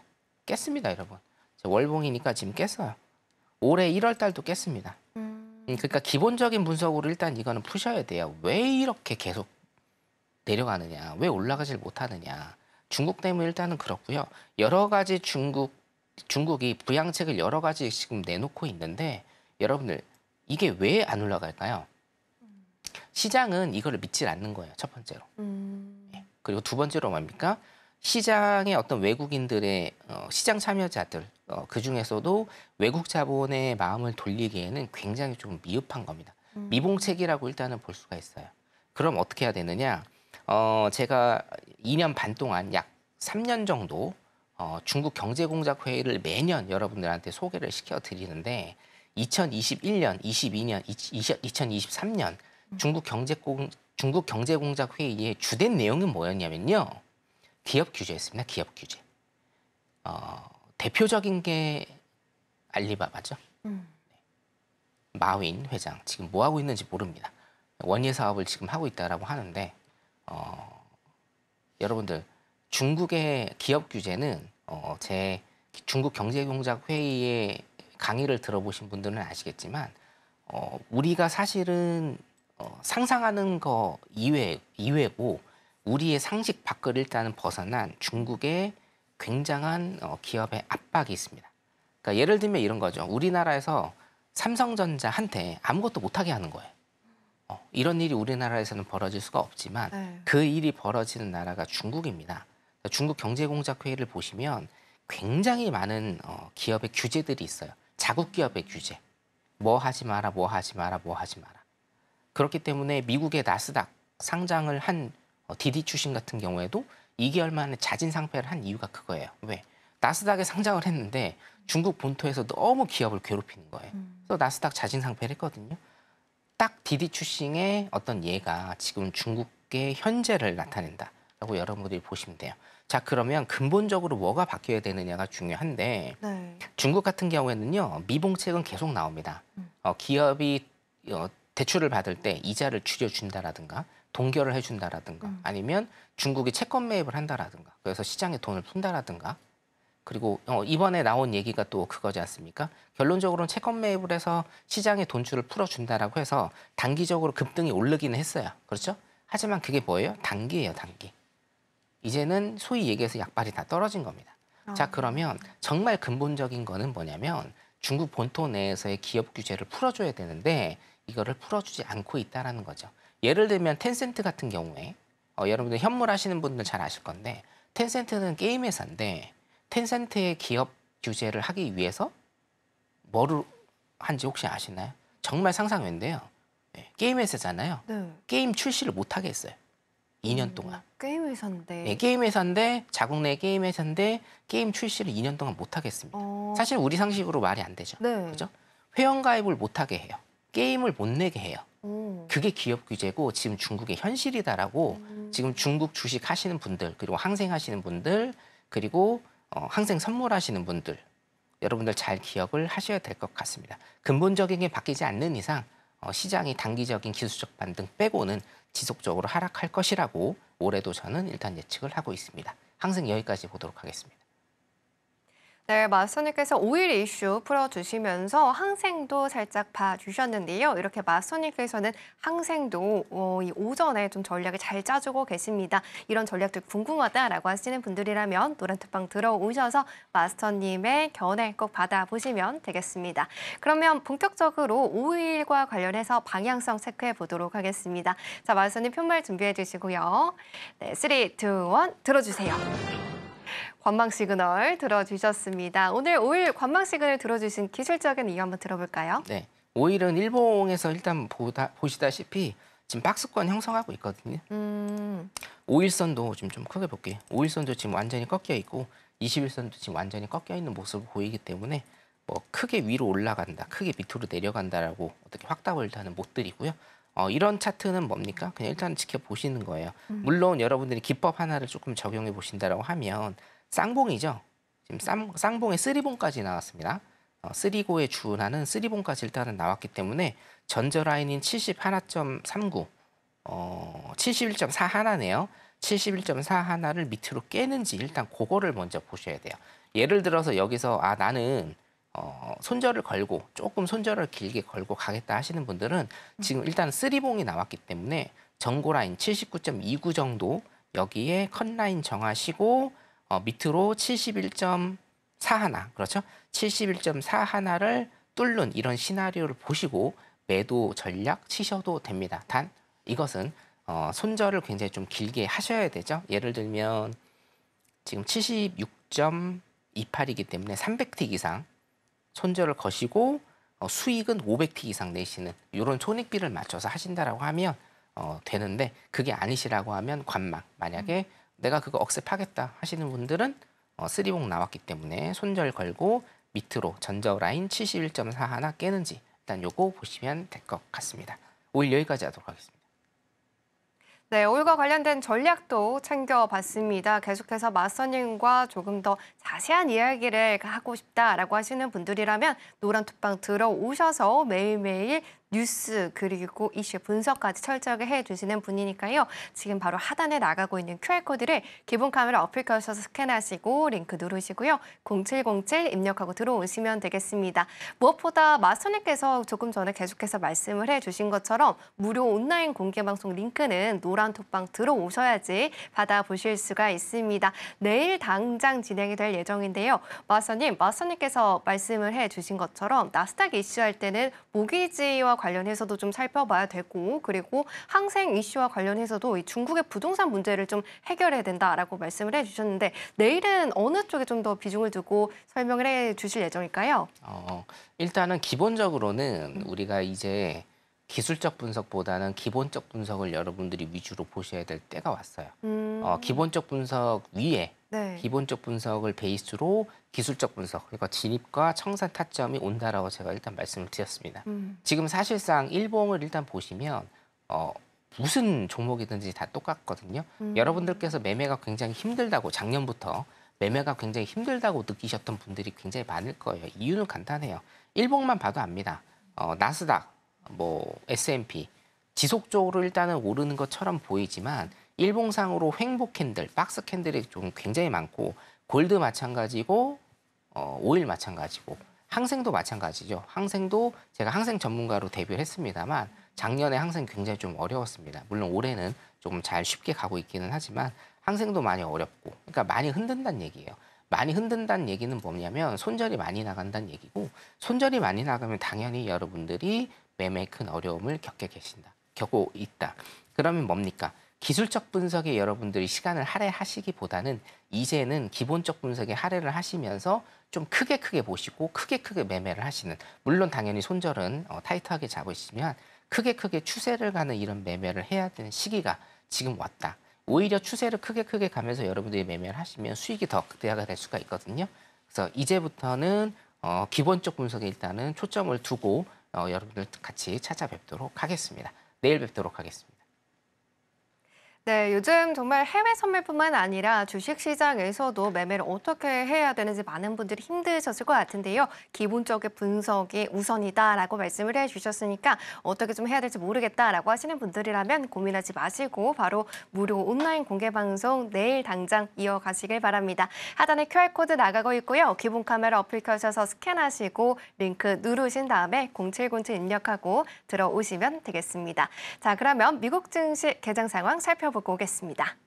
깼습니다, 여러분. 월봉이니까 지금 깼어요. 올해 1월 달도 깼습니다. 음. 음... 그러니까 기본적인 분석으로 일단 이거는 푸셔야 돼요. 왜 이렇게 계속 내려가느냐, 왜 올라가질 못하느냐. 중국 때문에 일단은 그렇고요. 여러 가지 중국 중국이 부양책을 여러 가지 지금 내놓고 있는데 여러분들 이게 왜 안 올라갈까요? 시장은 이거를 믿질 않는 거예요. 첫 번째로. 음... 예, 그리고 두 번째로 뭡니까? 시장의 어떤 외국인들의 어, 시장 참여자들 어, 그 중에서도 외국 자본의 마음을 돌리기에는 굉장히 좀 미흡한 겁니다. 음... 미봉책이라고 일단은 볼 수가 있어요. 그럼 어떻게 해야 되느냐? 어, 제가 2년 반 동안 약 3년 정도 어, 중국 경제공작 회의를 매년 여러분들한테 소개를 시켜 드리는데 2021년, 22년, 20, 2023년 중국 경제공 중국 경제공작 회의의 주된 내용은 뭐였냐면요. 기업 규제였습니다. 기업 규제. 어, 대표적인 게 알리바바죠. 음. 네. 마윈 회장 지금 뭐 하고 있는지 모릅니다. 원예 사업을 지금 하고 있다라고 하는데 어, 여러분들 중국의 기업 규제는 어, 제 중국 경제공작 회의의 강의를 들어보신 분들은 아시겠지만 어, 우리가 사실은 어, 상상하는 거 이외 이외고 우리의 상식 밖을 일단은 벗어난 중국의 굉장한 어, 기업의 압박이 있습니다. 그러니까 예를 들면 이런 거죠. 우리나라에서 삼성전자한테 아무것도 못하게 하는 거예요. 어, 이런 일이 우리나라에서는 벌어질 수가 없지만 네. 그 일이 벌어지는 나라가 중국입니다. 그러니까 중국 경제공작회의를 보시면 굉장히 많은 어, 기업의 규제들이 있어요. 자국 기업의 규제. 뭐 하지 마라, 뭐 하지 마라, 뭐 하지 마라. 그렇기 때문에 미국의 나스닥 상장을 한 어, 디디 출신 같은 경우에도 2개월 만에 자진 상패를한 이유가 그거예요. 왜? 나스닥에 상장을 했는데 중국 본토에서 너무 기업을 괴롭히는 거예요. 음. 그래서 나스닥 자진 상패를 했거든요. 딱 디디 추싱의 어떤 예가 지금 중국의 현재를 나타낸다라고 여러분들이 보시면 돼요. 자 그러면 근본적으로 뭐가 바뀌어야 되느냐가 중요한데 네. 중국 같은 경우에는요 미봉책은 계속 나옵니다. 음. 어, 기업이 어, 대출을 받을 때 이자를 줄여준다라든가 동결을 해준다라든가 음. 아니면 중국이 채권 매입을 한다라든가 그래서 시장에 돈을 푼다라든가 그리고 어, 이번에 나온 얘기가 또 그거지 않습니까? 결론적으로는 채권 매입을 해서 시장의 돈줄을 풀어준다라고 해서 단기적으로 급등이 오르기는 했어요. 그렇죠? 하지만 그게 뭐예요? 단기예요, 단기. 이제는 소위 얘기해서 약발이 다 떨어진 겁니다. 어. 자, 그러면 정말 근본적인 거는 뭐냐면 중국 본토 내에서의 기업 규제를 풀어줘야 되는데 이거를 풀어주지 않고 있다라는 거죠. 예를 들면 텐센트 같은 경우에 어, 여러분들 현물하시는 분들 잘 아실 건데 텐센트는 게임 회사인데 텐센트의 기업 규제를 하기 위해서 뭐를 한지 혹시 아시나요? 정말 상상 외인데요. 네, 예, 게임 회사잖아요. 네. 게임 출시를 못 하게 했어요. 2년 음, 동안. 게임 회사인데. 네, 게임 회사인데 자국 내 게임 회사인데 게임 출시를 2년 동안 못하겠습니다 어... 사실 우리 상식으로 말이 안 되죠. 네. 그죠? 회원 가입을 못 하게 해요. 게임을 못 내게 해요. 오. 어. 그게 기업 규제고 지금 중국의 현실이다라고 음. 지금 중국 주식 하시는 분들 그리고 항생 하시는 분들 그리고 어, 항상 선물하시는 분들 여러분들 잘 기억을 하셔야 될 것 같습니다. 근본적인 게 바뀌지 않는 이상 어, 시장이 단기적인 기술적 반등 빼고는 지속적으로 하락할 것이라고 올해도 저는 일단 예측을 하고 있습니다. 항상 여기까지 보도록 하겠습니다. 네, 마스터님께서 오일 이슈 풀어주시면서 항생도 살짝 봐주셨는데요. 이렇게 마스터님께서는 항생도 어, 이 오전에 좀 전략을 잘 짜주고 계십니다. 이런 전략들 궁금하다라고 하시는 분들이라면 노란특방 들어오셔서 마스터님의 견해 꼭 받아보시면 되겠습니다. 그러면 본격적으로 오일과 관련해서 방향성 체크해 보도록 하겠습니다. 자, 마스터님 편말 준비해 주시고요. 네, 3, 2, 1 들어주세요. 관망 시그널 들어주셨습니다. 오늘 5일 관망 시그널 들어주신 기술적인 이유 한번 들어볼까요? 네. 5일은 일봉에서 일단 보다, 보시다시피 지금 박스권 형성하고 있거든요. 음. 5일선도 지금 좀 크게 볼게요. 5일선도 지금 완전히 꺾여 있고 21선도 지금 완전히 꺾여 있는 모습을 보이기 때문에 뭐 크게 위로 올라간다, 크게 밑으로 내려간다라고 어떻게 확답을 다는 못 드리고요. 어, 이런 차트는 뭡니까? 그냥 일단 지켜보시는 거예요. 음. 물론 여러분들이 기법 하나를 조금 적용해 보신다라고 하면 쌍봉이죠. 지금 쌍, 쌍봉에 쓰리봉까지 나왔습니다. 어, 쓰리고에 준하는 쓰리봉까지 일단은 나왔기 때문에 전저 라인인 71.39, 어, 71.4 하나네요. 71.4 하나를 밑으로 깨는지 일단 그거를 먼저 보셔야 돼요. 예를 들어서 여기서 아 나는 어, 손절을 걸고 조금 손절을 길게 걸고 가겠다 하시는 분들은 지금 일단 쓰리봉이 나왔기 때문에 전고라인 79.29 정도 여기에 컷라인 정하시고 어, 밑으로 71.4 하나, 그렇죠? 71.4 하나를 뚫는 이런 시나리오를 보시고 매도 전략 치셔도 됩니다. 단 이것은 어, 손절을 굉장히 좀 길게 하셔야 되죠. 예를 들면 지금 76.28이기 때문에 300틱 이상 손절을 거시고 어, 수익은 500틱 이상 내시는 이런 손익비를 맞춰서 하신다라고 하면 어, 되는데 그게 아니시라고 하면 관망 만약에 음. 내가 그거 억셉하겠다 하시는 분들은 어, 쓰리봉 나왔기 때문에 손절 걸고 밑으로 전저 라인 71.4 하나 깨는지 일단 요거 보시면 될 것 같습니다. 오일 여기까지 하도록 하겠습니다. 네, 오일과 관련된 전략도 챙겨봤습니다. 계속해서 마선님과 조금 더 자세한 이야기를 하고 싶다라고 하시는 분들이라면 노란투방 들어오셔서 매일매일 뉴스 그리고 이슈 분석까지 철저하게 해주시는 분이니까요. 지금 바로 하단에 나가고 있는 QR코드를 기본 카메라 어플 켜셔서 스캔하시고 링크 누르시고요. 0707 입력하고 들어오시면 되겠습니다. 무엇보다 마스터님께서 조금 전에 계속해서 말씀을 해주신 것처럼 무료 온라인 공개방송 링크는 노란 톡방 들어오셔야지 받아보실 수가 있습니다. 내일 당장 진행이 될 예정인데요. 마스터님, 마스터님께서 말씀을 해주신 것처럼 나스닥 이슈할 때는 모기지와 관련해서도 좀 살펴봐야 되고 그리고 항생 이슈와 관련해서도 이 중국의 부동산 문제를 좀 해결해야 된다라고 말씀을 해주셨는데 내일은 어느 쪽에 좀 더 비중을 두고 설명을 해주실 예정일까요? 어, 어. 일단은 기본적으로는 우리가 이제 기술적 분석보다는 기본적 분석을 여러분들이 위주로 보셔야 될 때가 왔어요. 음. 어, 기본적 분석 위에 네. 기본적 분석을 베이스로 기술적 분석 그러니까 진입과 청산 타점이 온다라고 제가 일단 말씀을 드렸습니다. 음. 지금 사실상 일봉을 일단 보시면 어, 무슨 종목이든지 다 똑같거든요. 음. 여러분들께서 매매가 굉장히 힘들다고 작년부터 매매가 굉장히 힘들다고 느끼셨던 분들이 굉장히 많을 거예요. 이유는 간단해요. 일봉만 봐도 압니다. 어, 나스닥 뭐 S&P 지속적으로 일단은 오르는 것처럼 보이지만 일봉상으로 횡복 캔들, 박스 캔들이 좀 굉장히 많고 골드 마찬가지고 어, 오일 마찬가지고 항생도 마찬가지죠. 항생도 제가 항생 전문가로 데뷔를 했습니다만 작년에 항생 굉장히 좀 어려웠습니다. 물론 올해는 조금 잘 쉽게 가고 있기는 하지만 항생도 많이 어렵고 그러니까 많이 흔든다는 얘기예요. 많이 흔든다는 얘기는 뭐냐면 손절이 많이 나간다는 얘기고 손절이 많이 나가면 당연히 여러분들이 매매에 큰 어려움을 겪게 계신다. 겪고 있다. 그러면 뭡니까? 기술적 분석에 여러분들이 시간을 할애하시기보다는 이제는 기본적 분석에 할애를 하시면서 좀 크게 크게 보시고 크게 크게 매매를 하시는 물론 당연히 손절은 어, 타이트하게 잡으시면 크게 크게 추세를 가는 이런 매매를 해야 되는 시기가 지금 왔다. 오히려 추세를 크게 크게 가면서 여러분들이 매매를 하시면 수익이 더 극대화가 될 수가 있거든요. 그래서 이제부터는 어, 기본적 분석에 일단은 초점을 두고 어, 여러분들 같이 찾아뵙도록 하겠습니다. 내일 뵙도록 하겠습니다. 네, 요즘 정말 해외 선물뿐만 아니라 주식시장에서도 매매를 어떻게 해야 되는지 많은 분들이 힘드셨을 것 같은데요. 기본적인 분석이 우선이다라고 말씀을 해주셨으니까 어떻게 좀 해야 될지 모르겠다라고 하시는 분들이라면 고민하지 마시고 바로 무료 온라인 공개 방송 내일 당장 이어가시길 바랍니다. 하단에 QR코드 나가고 있고요. 기본 카메라 어플 켜셔서 스캔하시고 링크 누르신 다음에 0707 입력하고 들어오시면 되겠습니다. 자, 그러면 미국 증시 개장 상황 살펴보겠습니다. 보고 오겠습니다.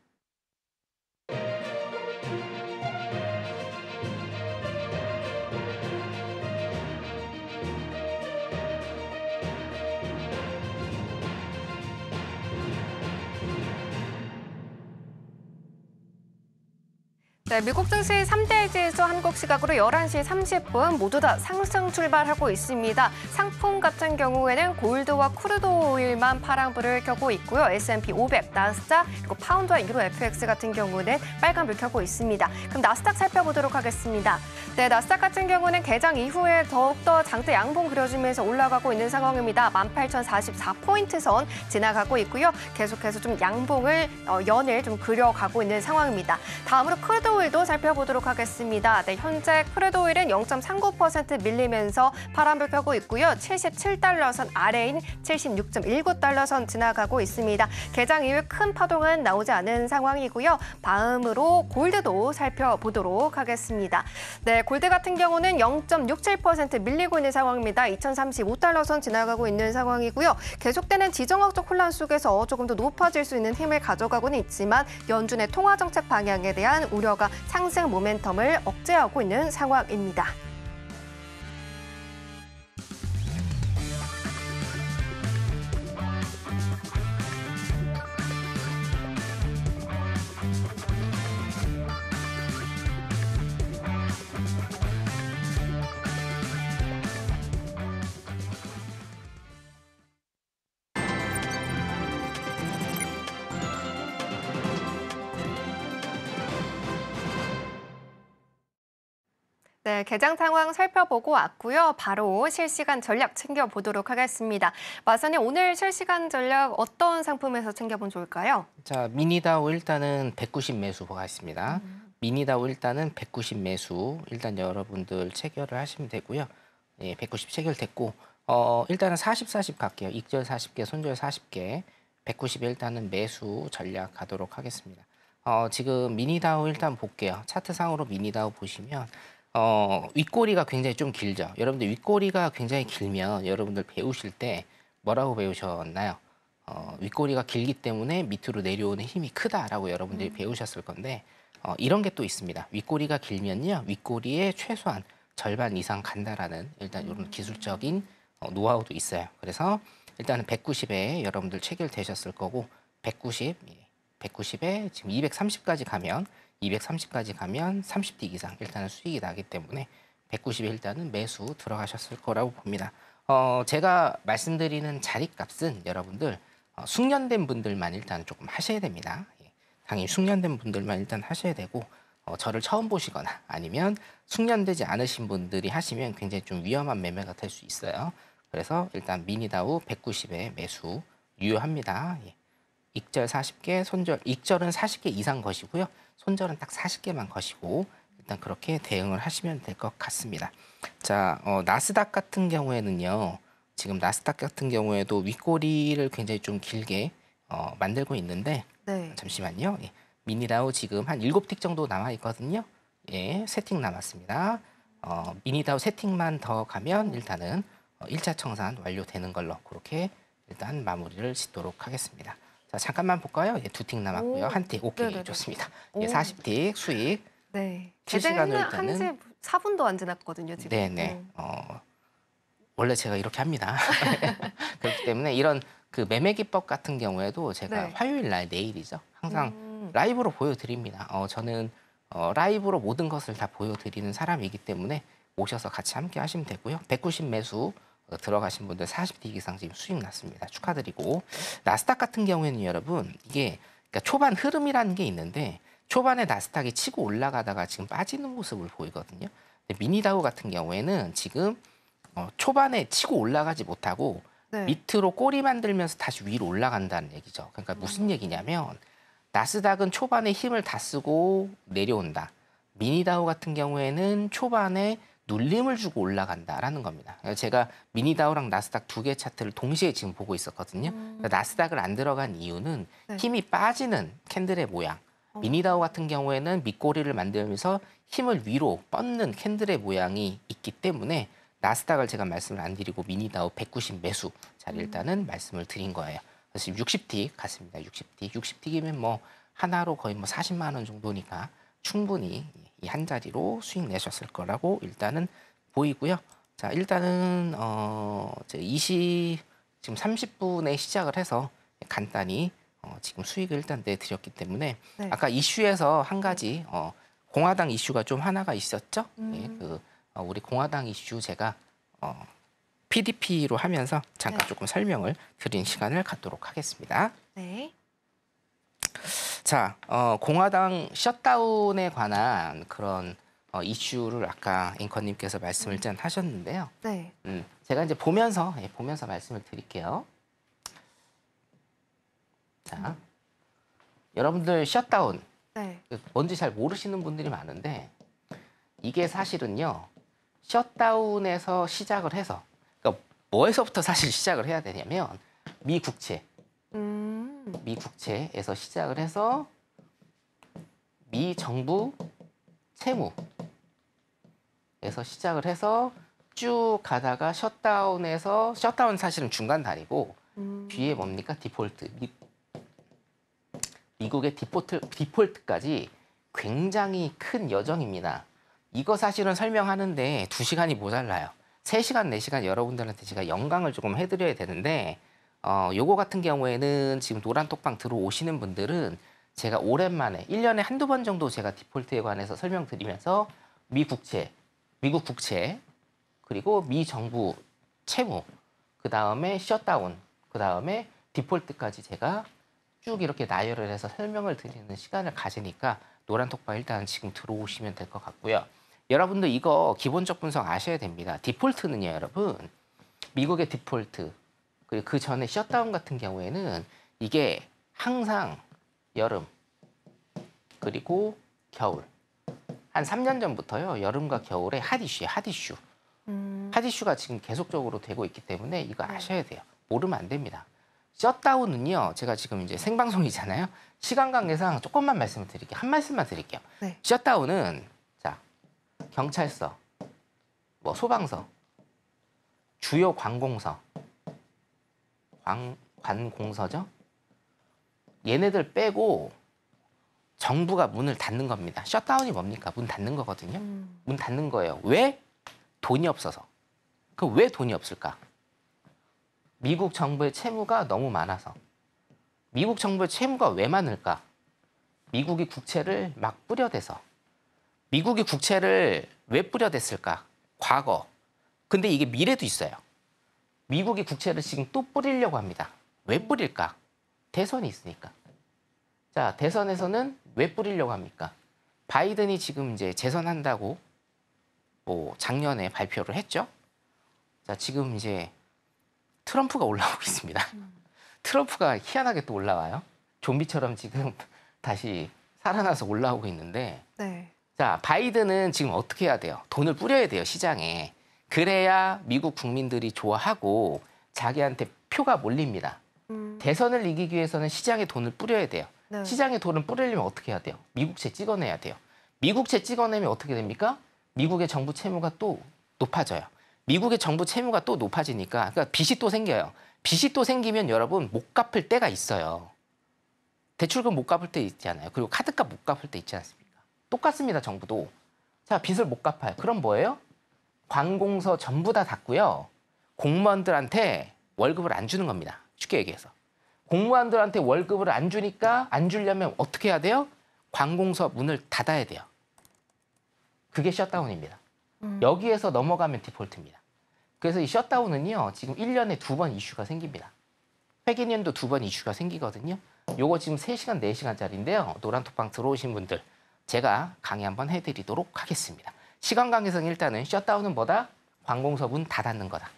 네, 미국 증시 3대지에서 한국 시각으로 11시 30분 모두 다 상승 출발하고 있습니다. 상품 같은 경우에는 골드와 쿠르드 오일만 파랑불을 켜고 있고요. S&P 500, 나스닥, 그리고 파운드와 유로 FX 같은 경우는 빨간불 켜고 있습니다. 그럼 나스닥 살펴보도록 하겠습니다. 네, 나스닥 같은 경우는 개장 이후에 더욱더 장대 양봉 그려지면서 올라가고 있는 상황입니다. 18,044포인트 선 지나가고 있고요. 계속해서 좀 양봉을 어, 연일 좀 그려가고 있는 상황입니다. 다음으로 크루드 오일 크레도일도 살펴보도록 하겠습니다. 네, 현재 크레도일은 0.39% 밀리면서 파란불 펴고 있고요. 77달러 선 아래인 76.19 달러 선 지나가고 있습니다. 개장 이후 큰 파동은 나오지 않은 상황이고요. 다음으로 골드도 살펴보도록 하겠습니다. 네, 골드 같은 경우는 0.67% 밀리고 있는 상황입니다. 2035달러 선 지나가고 있는 상황이고요. 계속되는 지정학적 혼란 속에서 조금 더 높아질 수 있는 힘을 가져가고는 있지만 연준의 통화 정책 방향에 대한 우려가 상승 모멘텀을 억제하고 있는 상황입니다. 네, 개장 상황 살펴보고 왔고요. 바로 실시간 전략 챙겨보도록 하겠습니다. 마선님 오늘 실시간 전략 어떤 상품에서 챙겨보면 좋을까요? 자, 미니다오 일단은 190매수보겠습니다 음. 미니다오 일단은 190 매수 일단 여러분들 체결을 하시면 되고요. 예, 190 체결됐고 어, 일단은 40, 40 갈게요. 익절 40개, 손절 40개, 190 일단은 매수 전략 가도록 하겠습니다. 어, 지금 미니다오 일단 볼게요. 차트상으로 미니다오 보시면 어, 윗꼬리가 굉장히 좀 길죠. 여러분들 윗꼬리가 굉장히 길면 여러분들 배우실 때 뭐라고 배우셨나요? 어, 윗꼬리가 길기 때문에 밑으로 내려오는 힘이 크다라고 여러분들이 음. 배우셨을 건데 어, 이런 게 또 있습니다. 윗꼬리가 길면요, 윗꼬리에 최소한 절반 이상 간다라는 일단 이런 음. 기술적인 어, 노하우도 있어요. 그래서 일단은 190에 여러분들 체결되셨을 거고 190, 190에 예, 지금 230까지 가면 230까지 가면 30딕 이상 일단은 수익이 나기 때문에 190에 일단은 매수 들어가셨을 거라고 봅니다. 어, 제가 말씀드리는 자리값은 여러분들 어, 숙련된 분들만 일단 조금 하셔야 됩니다. 예. 당연히 숙련된 분들만 일단 하셔야 되고 어, 저를 처음 보시거나 아니면 숙련되지 않으신 분들이 하시면 굉장히 좀 위험한 매매가 될 수 있어요. 그래서 일단 미니다우 190에 매수 유효합니다. 예. 익절 40개, 손절, 익절은 40개 이상 것이고요. 손절은 딱 40개만 거시고 일단 그렇게 대응을 하시면 될 것 같습니다. 자, 어, 나스닥 같은 경우에는요. 지금 나스닥 같은 경우에도 윗꼬리를 굉장히 좀 길게 어, 만들고 있는데 네. 잠시만요. 예, 미니다우 지금 한 7틱 정도 남아 있거든요. 예, 세팅 남았습니다. 어, 미니다우 세팅만 더 가면 일단은 어, 일차 청산 완료되는 걸로 그렇게 일단 마무리를 짓도록 하겠습니다. 자, 잠깐만 볼까요? 예, 두틱 남았고요. 한 틱, 오케이, 네네네. 좋습니다. 예, 오. 40틱, 수익. 네. 실시간으로 일단은. 한지 4분도 안 지났거든요, 지금. 네네. 음. 어, 원래 제가 이렇게 합니다. 그렇기 때문에 이런 그 매매 기법 같은 경우에도 제가 네. 화요일 날 내일이죠. 항상 음. 라이브로 보여드립니다. 어, 저는 어, 라이브로 모든 것을 다 보여드리는 사람이기 때문에 오셔서 같이 함께 하시면 되고요. 190 매수 들어가신 분들 40대 이상 지금 수익 났습니다. 축하드리고 나스닥 같은 경우에는 여러분 이게 그러니까 초반 흐름이라는 게 있는데 초반에 나스닥이 치고 올라가다가 지금 빠지는 모습을 보이거든요. 미니다우 같은 경우에는 지금 어, 초반에 치고 올라가지 못하고 네. 밑으로 꼬리 만들면서 다시 위로 올라간다는 얘기죠. 그러니까 무슨 음. 얘기냐면 나스닥은 초반에 힘을 다 쓰고 내려온다. 미니다우 같은 경우에는 초반에 눌림을 주고 올라간다라는 겁니다. 제가 미니다우랑 나스닥 두 개 차트를 동시에 지금 보고 있었거든요. 음. 나스닥을 안 들어간 이유는 네. 힘이 빠지는 캔들의 모양. 어. 미니다우 같은 경우에는 밑꼬리를 만들면서 힘을 위로 뻗는 캔들의 모양이 있기 때문에 나스닥을 제가 말씀을 안 드리고 미니다우 190 매수 자리 음. 일단은 말씀을 드린 거예요. 그래서 지금 60틱 갔습니다. 60틱. 60틱이면 뭐 하나로 거의 뭐 40만 원 정도니까 충분히 예, 이한 자리로 수익 내셨을 거라고 일단은 보이고요. 자, 일단은 어 이제 20 지금 30분에 시작을 해서 간단히 어 지금 수익을 일단 내드렸기 때문에 네. 아까 이슈에서 한 가지 어 공화당 이슈가 좀 하나가 있었죠. 음. 예, 그 어, 우리 공화당 이슈 제가 어 PDP로 하면서 잠깐 네. 조금 설명을 드린 시간을 갖도록 하겠습니다. 네. 자, 어, 공화당 셧다운에 관한 그런 어, 이슈를 아까 앵커님께서 말씀을 음. 짠 하셨는데요. 네. 음, 제가 이제 보면서 예, 보면서 말씀을 드릴게요. 자, 여러분들 셧다운 네. 뭔지 잘 모르시는 분들이 많은데 이게 사실은요 셧다운에서 시작을 해서 그러니까 뭐에서부터 사실 시작을 해야 되냐면 미 국채. 음. 미 국채에서 시작을 해서 미 정부 채무에서 시작을 해서 쭉 가다가 셧다운에서 셧다운 사실은 중간 단위고 음. 뒤에 뭡니까 디폴트 미, 미국의 디폴트 디폴트까지 굉장히 큰 여정입니다. 이거 사실은 설명하는데 두시간이 모자라요. 세시간네시간 네 여러분들한테 제가 영광을 조금 해드려야 되는데 어, 요거 같은 경우에는 지금 노란 톡방 들어오시는 분들은 제가 오랜만에 1년에 한두 번 정도 제가 디폴트에 관해서 설명드리면서 미 국채, 미국 국채, 그리고 미 정부 채무, 그 다음에 셧다운, 그 다음에 디폴트까지 제가 쭉 이렇게 나열을 해서 설명을 드리는 시간을 가지니까 노란 톡방 일단 지금 들어오시면 될 것 같고요. 여러분도 이거 기본적 분석 아셔야 됩니다. 디폴트는요, 여러분. 미국의 디폴트, 그리고 그 전에 셧다운 같은 경우에는 이게 항상 여름 그리고 겨울 한 3년 전부터요 여름과 겨울에 핫이슈 핫이슈 음. 핫이슈가 지금 계속적으로 되고 있기 때문에 이거 네. 아셔야 돼요 모르면 안 됩니다 셧다운은요 제가 지금 이제 생방송이잖아요 시간 관계상 조금만 말씀을 드릴게요 한 말씀만 드릴게요 네. 셧다운은 자 경찰서 뭐 소방서 주요 관공서 광, 관공서죠. 얘네들 빼고 정부가 문을 닫는 겁니다. 셧다운이 뭡니까? 문 닫는 거거든요. 음. 문 닫는 거예요. 왜? 돈이 없어서. 그 왜 돈이 없을까? 미국 정부의 채무가 너무 많아서. 미국 정부의 채무가 왜 많을까? 미국이 국채를 막 뿌려대서. 미국이 국채를 왜 뿌려댔을까? 과거. 근데 이게 미래도 있어요. 미국이 국채를 지금 또 뿌리려고 합니다. 왜 음. 뿌릴까? 대선이 있으니까. 자, 대선에서는 왜 뿌리려고 합니까? 바이든이 지금 이제 재선한다고 뭐 작년에 발표를 했죠. 자, 지금 이제 트럼프가 올라오고 있습니다. 음. 트럼프가 희한하게 또 올라와요. 좀비처럼 지금 다시 살아나서 올라오고 있는데. 네. 자, 바이든은 지금 어떻게 해야 돼요? 돈을 뿌려야 돼요, 시장에. 그래야 미국 국민들이 좋아하고 자기한테 표가 몰립니다. 음. 대선을 이기기 위해서는 시장에 돈을 뿌려야 돼요. 네. 시장에 돈을 뿌리려면 어떻게 해야 돼요? 미국채 찍어내야 돼요. 미국채 찍어내면 어떻게 됩니까? 미국의 정부 채무가 또 높아져요. 미국의 정부 채무가 또 높아지니까 그러니까 빚이 또 생겨요. 빚이 또 생기면 여러분 못 갚을 때가 있어요. 대출금 못 갚을 때 있잖아요. 그리고 카드값 못 갚을 때 있지 않습니까? 똑같습니다, 정부도. 자, 빚을 못 갚아요. 그럼 뭐예요? 관공서 전부 다 닫고요. 공무원들한테 월급을 안 주는 겁니다. 쉽게 얘기해서. 공무원들한테 월급을 안 주니까 안 주려면 어떻게 해야 돼요? 관공서 문을 닫아야 돼요. 그게 셧다운입니다. 음. 여기에서 넘어가면 디폴트입니다. 그래서 이 셧다운은요. 지금 1년에 두 번 이슈가 생깁니다. 회계년도 두 번 이슈가 생기거든요. 요거 지금 3시간, 4시간짜리인데요. 노란톡방 들어오신 분들 제가 강의 한번 해드리도록 하겠습니다. 시간 관계상 일단은 셧다운은 뭐다? 관공서문 닫았는 거다.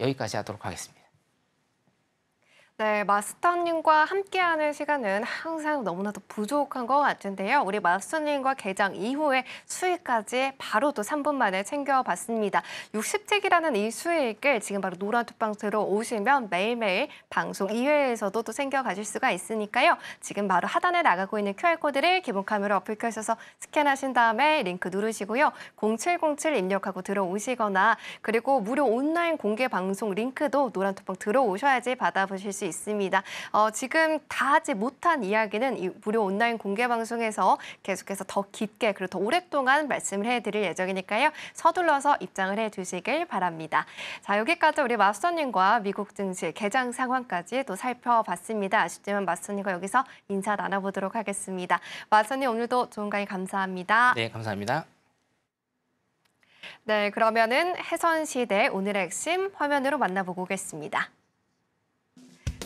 여기까지 하도록 하겠습니다. 네, 마스터님과 함께하는 시간은 항상 너무나도 부족한 것 같은데요. 우리 마스터님과 개장 이후에 수익까지 바로 또 3분 만에 챙겨봤습니다. 60책이라는 이 수익을 지금 바로 노란 톡방 들어오시면 매일매일 방송 이외에서도 또 챙겨가실 수가 있으니까요. 지금 바로 하단에 나가고 있는 QR코드를 기본 카메라 어플 켜셔서 스캔하신 다음에 링크 누르시고요. 0707 입력하고 들어오시거나 그리고 무료 온라인 공개 방송 링크도 노란 톡방 들어오셔야지 받아보실 수 있습니다. 있습니다. 어, 지금 다 하지 못한 이야기는 이 무료 온라인 공개 방송에서 계속해서 더 깊게 그리고 더 오랫동안 말씀을 해드릴 예정이니까요. 서둘러서 입장을 해주시길 바랍니다. 자 여기까지 우리 마스터님과 미국 증시 개장 상황까지 또 살펴봤습니다. 아쉽지만 마스터님과 여기서 인사 나눠보도록 하겠습니다. 마스터님 오늘도 좋은 강의 감사합니다. 네 감사합니다. 네, 그러면은 해선 시대 오늘의 핵심 화면으로 만나보고 오겠습니다.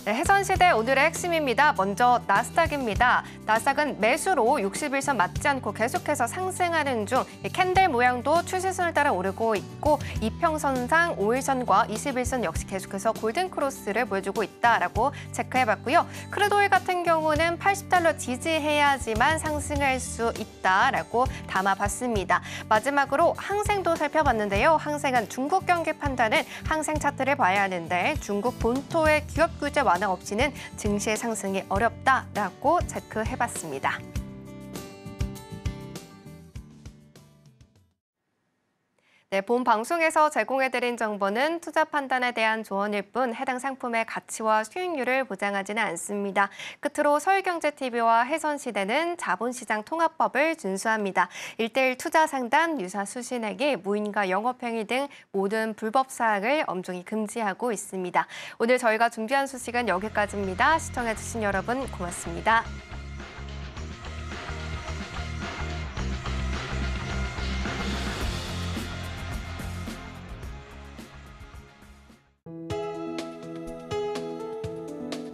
네, 해선시대 오늘의 핵심입니다. 먼저 나스닥입니다. 나스닥은 매수로 61선 맞지 않고 계속해서 상승하는 중 캔들 모양도 추세선을 따라 오르고 있고 이평선상 5일선과 21선 역시 계속해서 골든크로스를 보여주고 있다라고 체크해봤고요. 크루도일 같은 경우는 80달러 지지해야지만 상승할 수 있다라고 담아봤습니다. 마지막으로 항생도 살펴봤는데요. 항생은 중국 경기 판단은 항생 차트를 봐야 하는데 중국 본토의 기업 규제 와 완화 없이는 증시의 상승이 어렵다라고 체크해봤습니다. 네, 본 방송에서 제공해드린 정보는 투자 판단에 대한 조언일 뿐 해당 상품의 가치와 수익률을 보장하지는 않습니다. 끝으로 서울경제TV와 해선시대는 자본시장 통합법을 준수합니다. 일대일 투자 상담, 유사 수신에게 무인과 영업행위 등 모든 불법 사항을 엄중히 금지하고 있습니다. 오늘 저희가 준비한 소식은 여기까지입니다. 시청해주신 여러분 고맙습니다.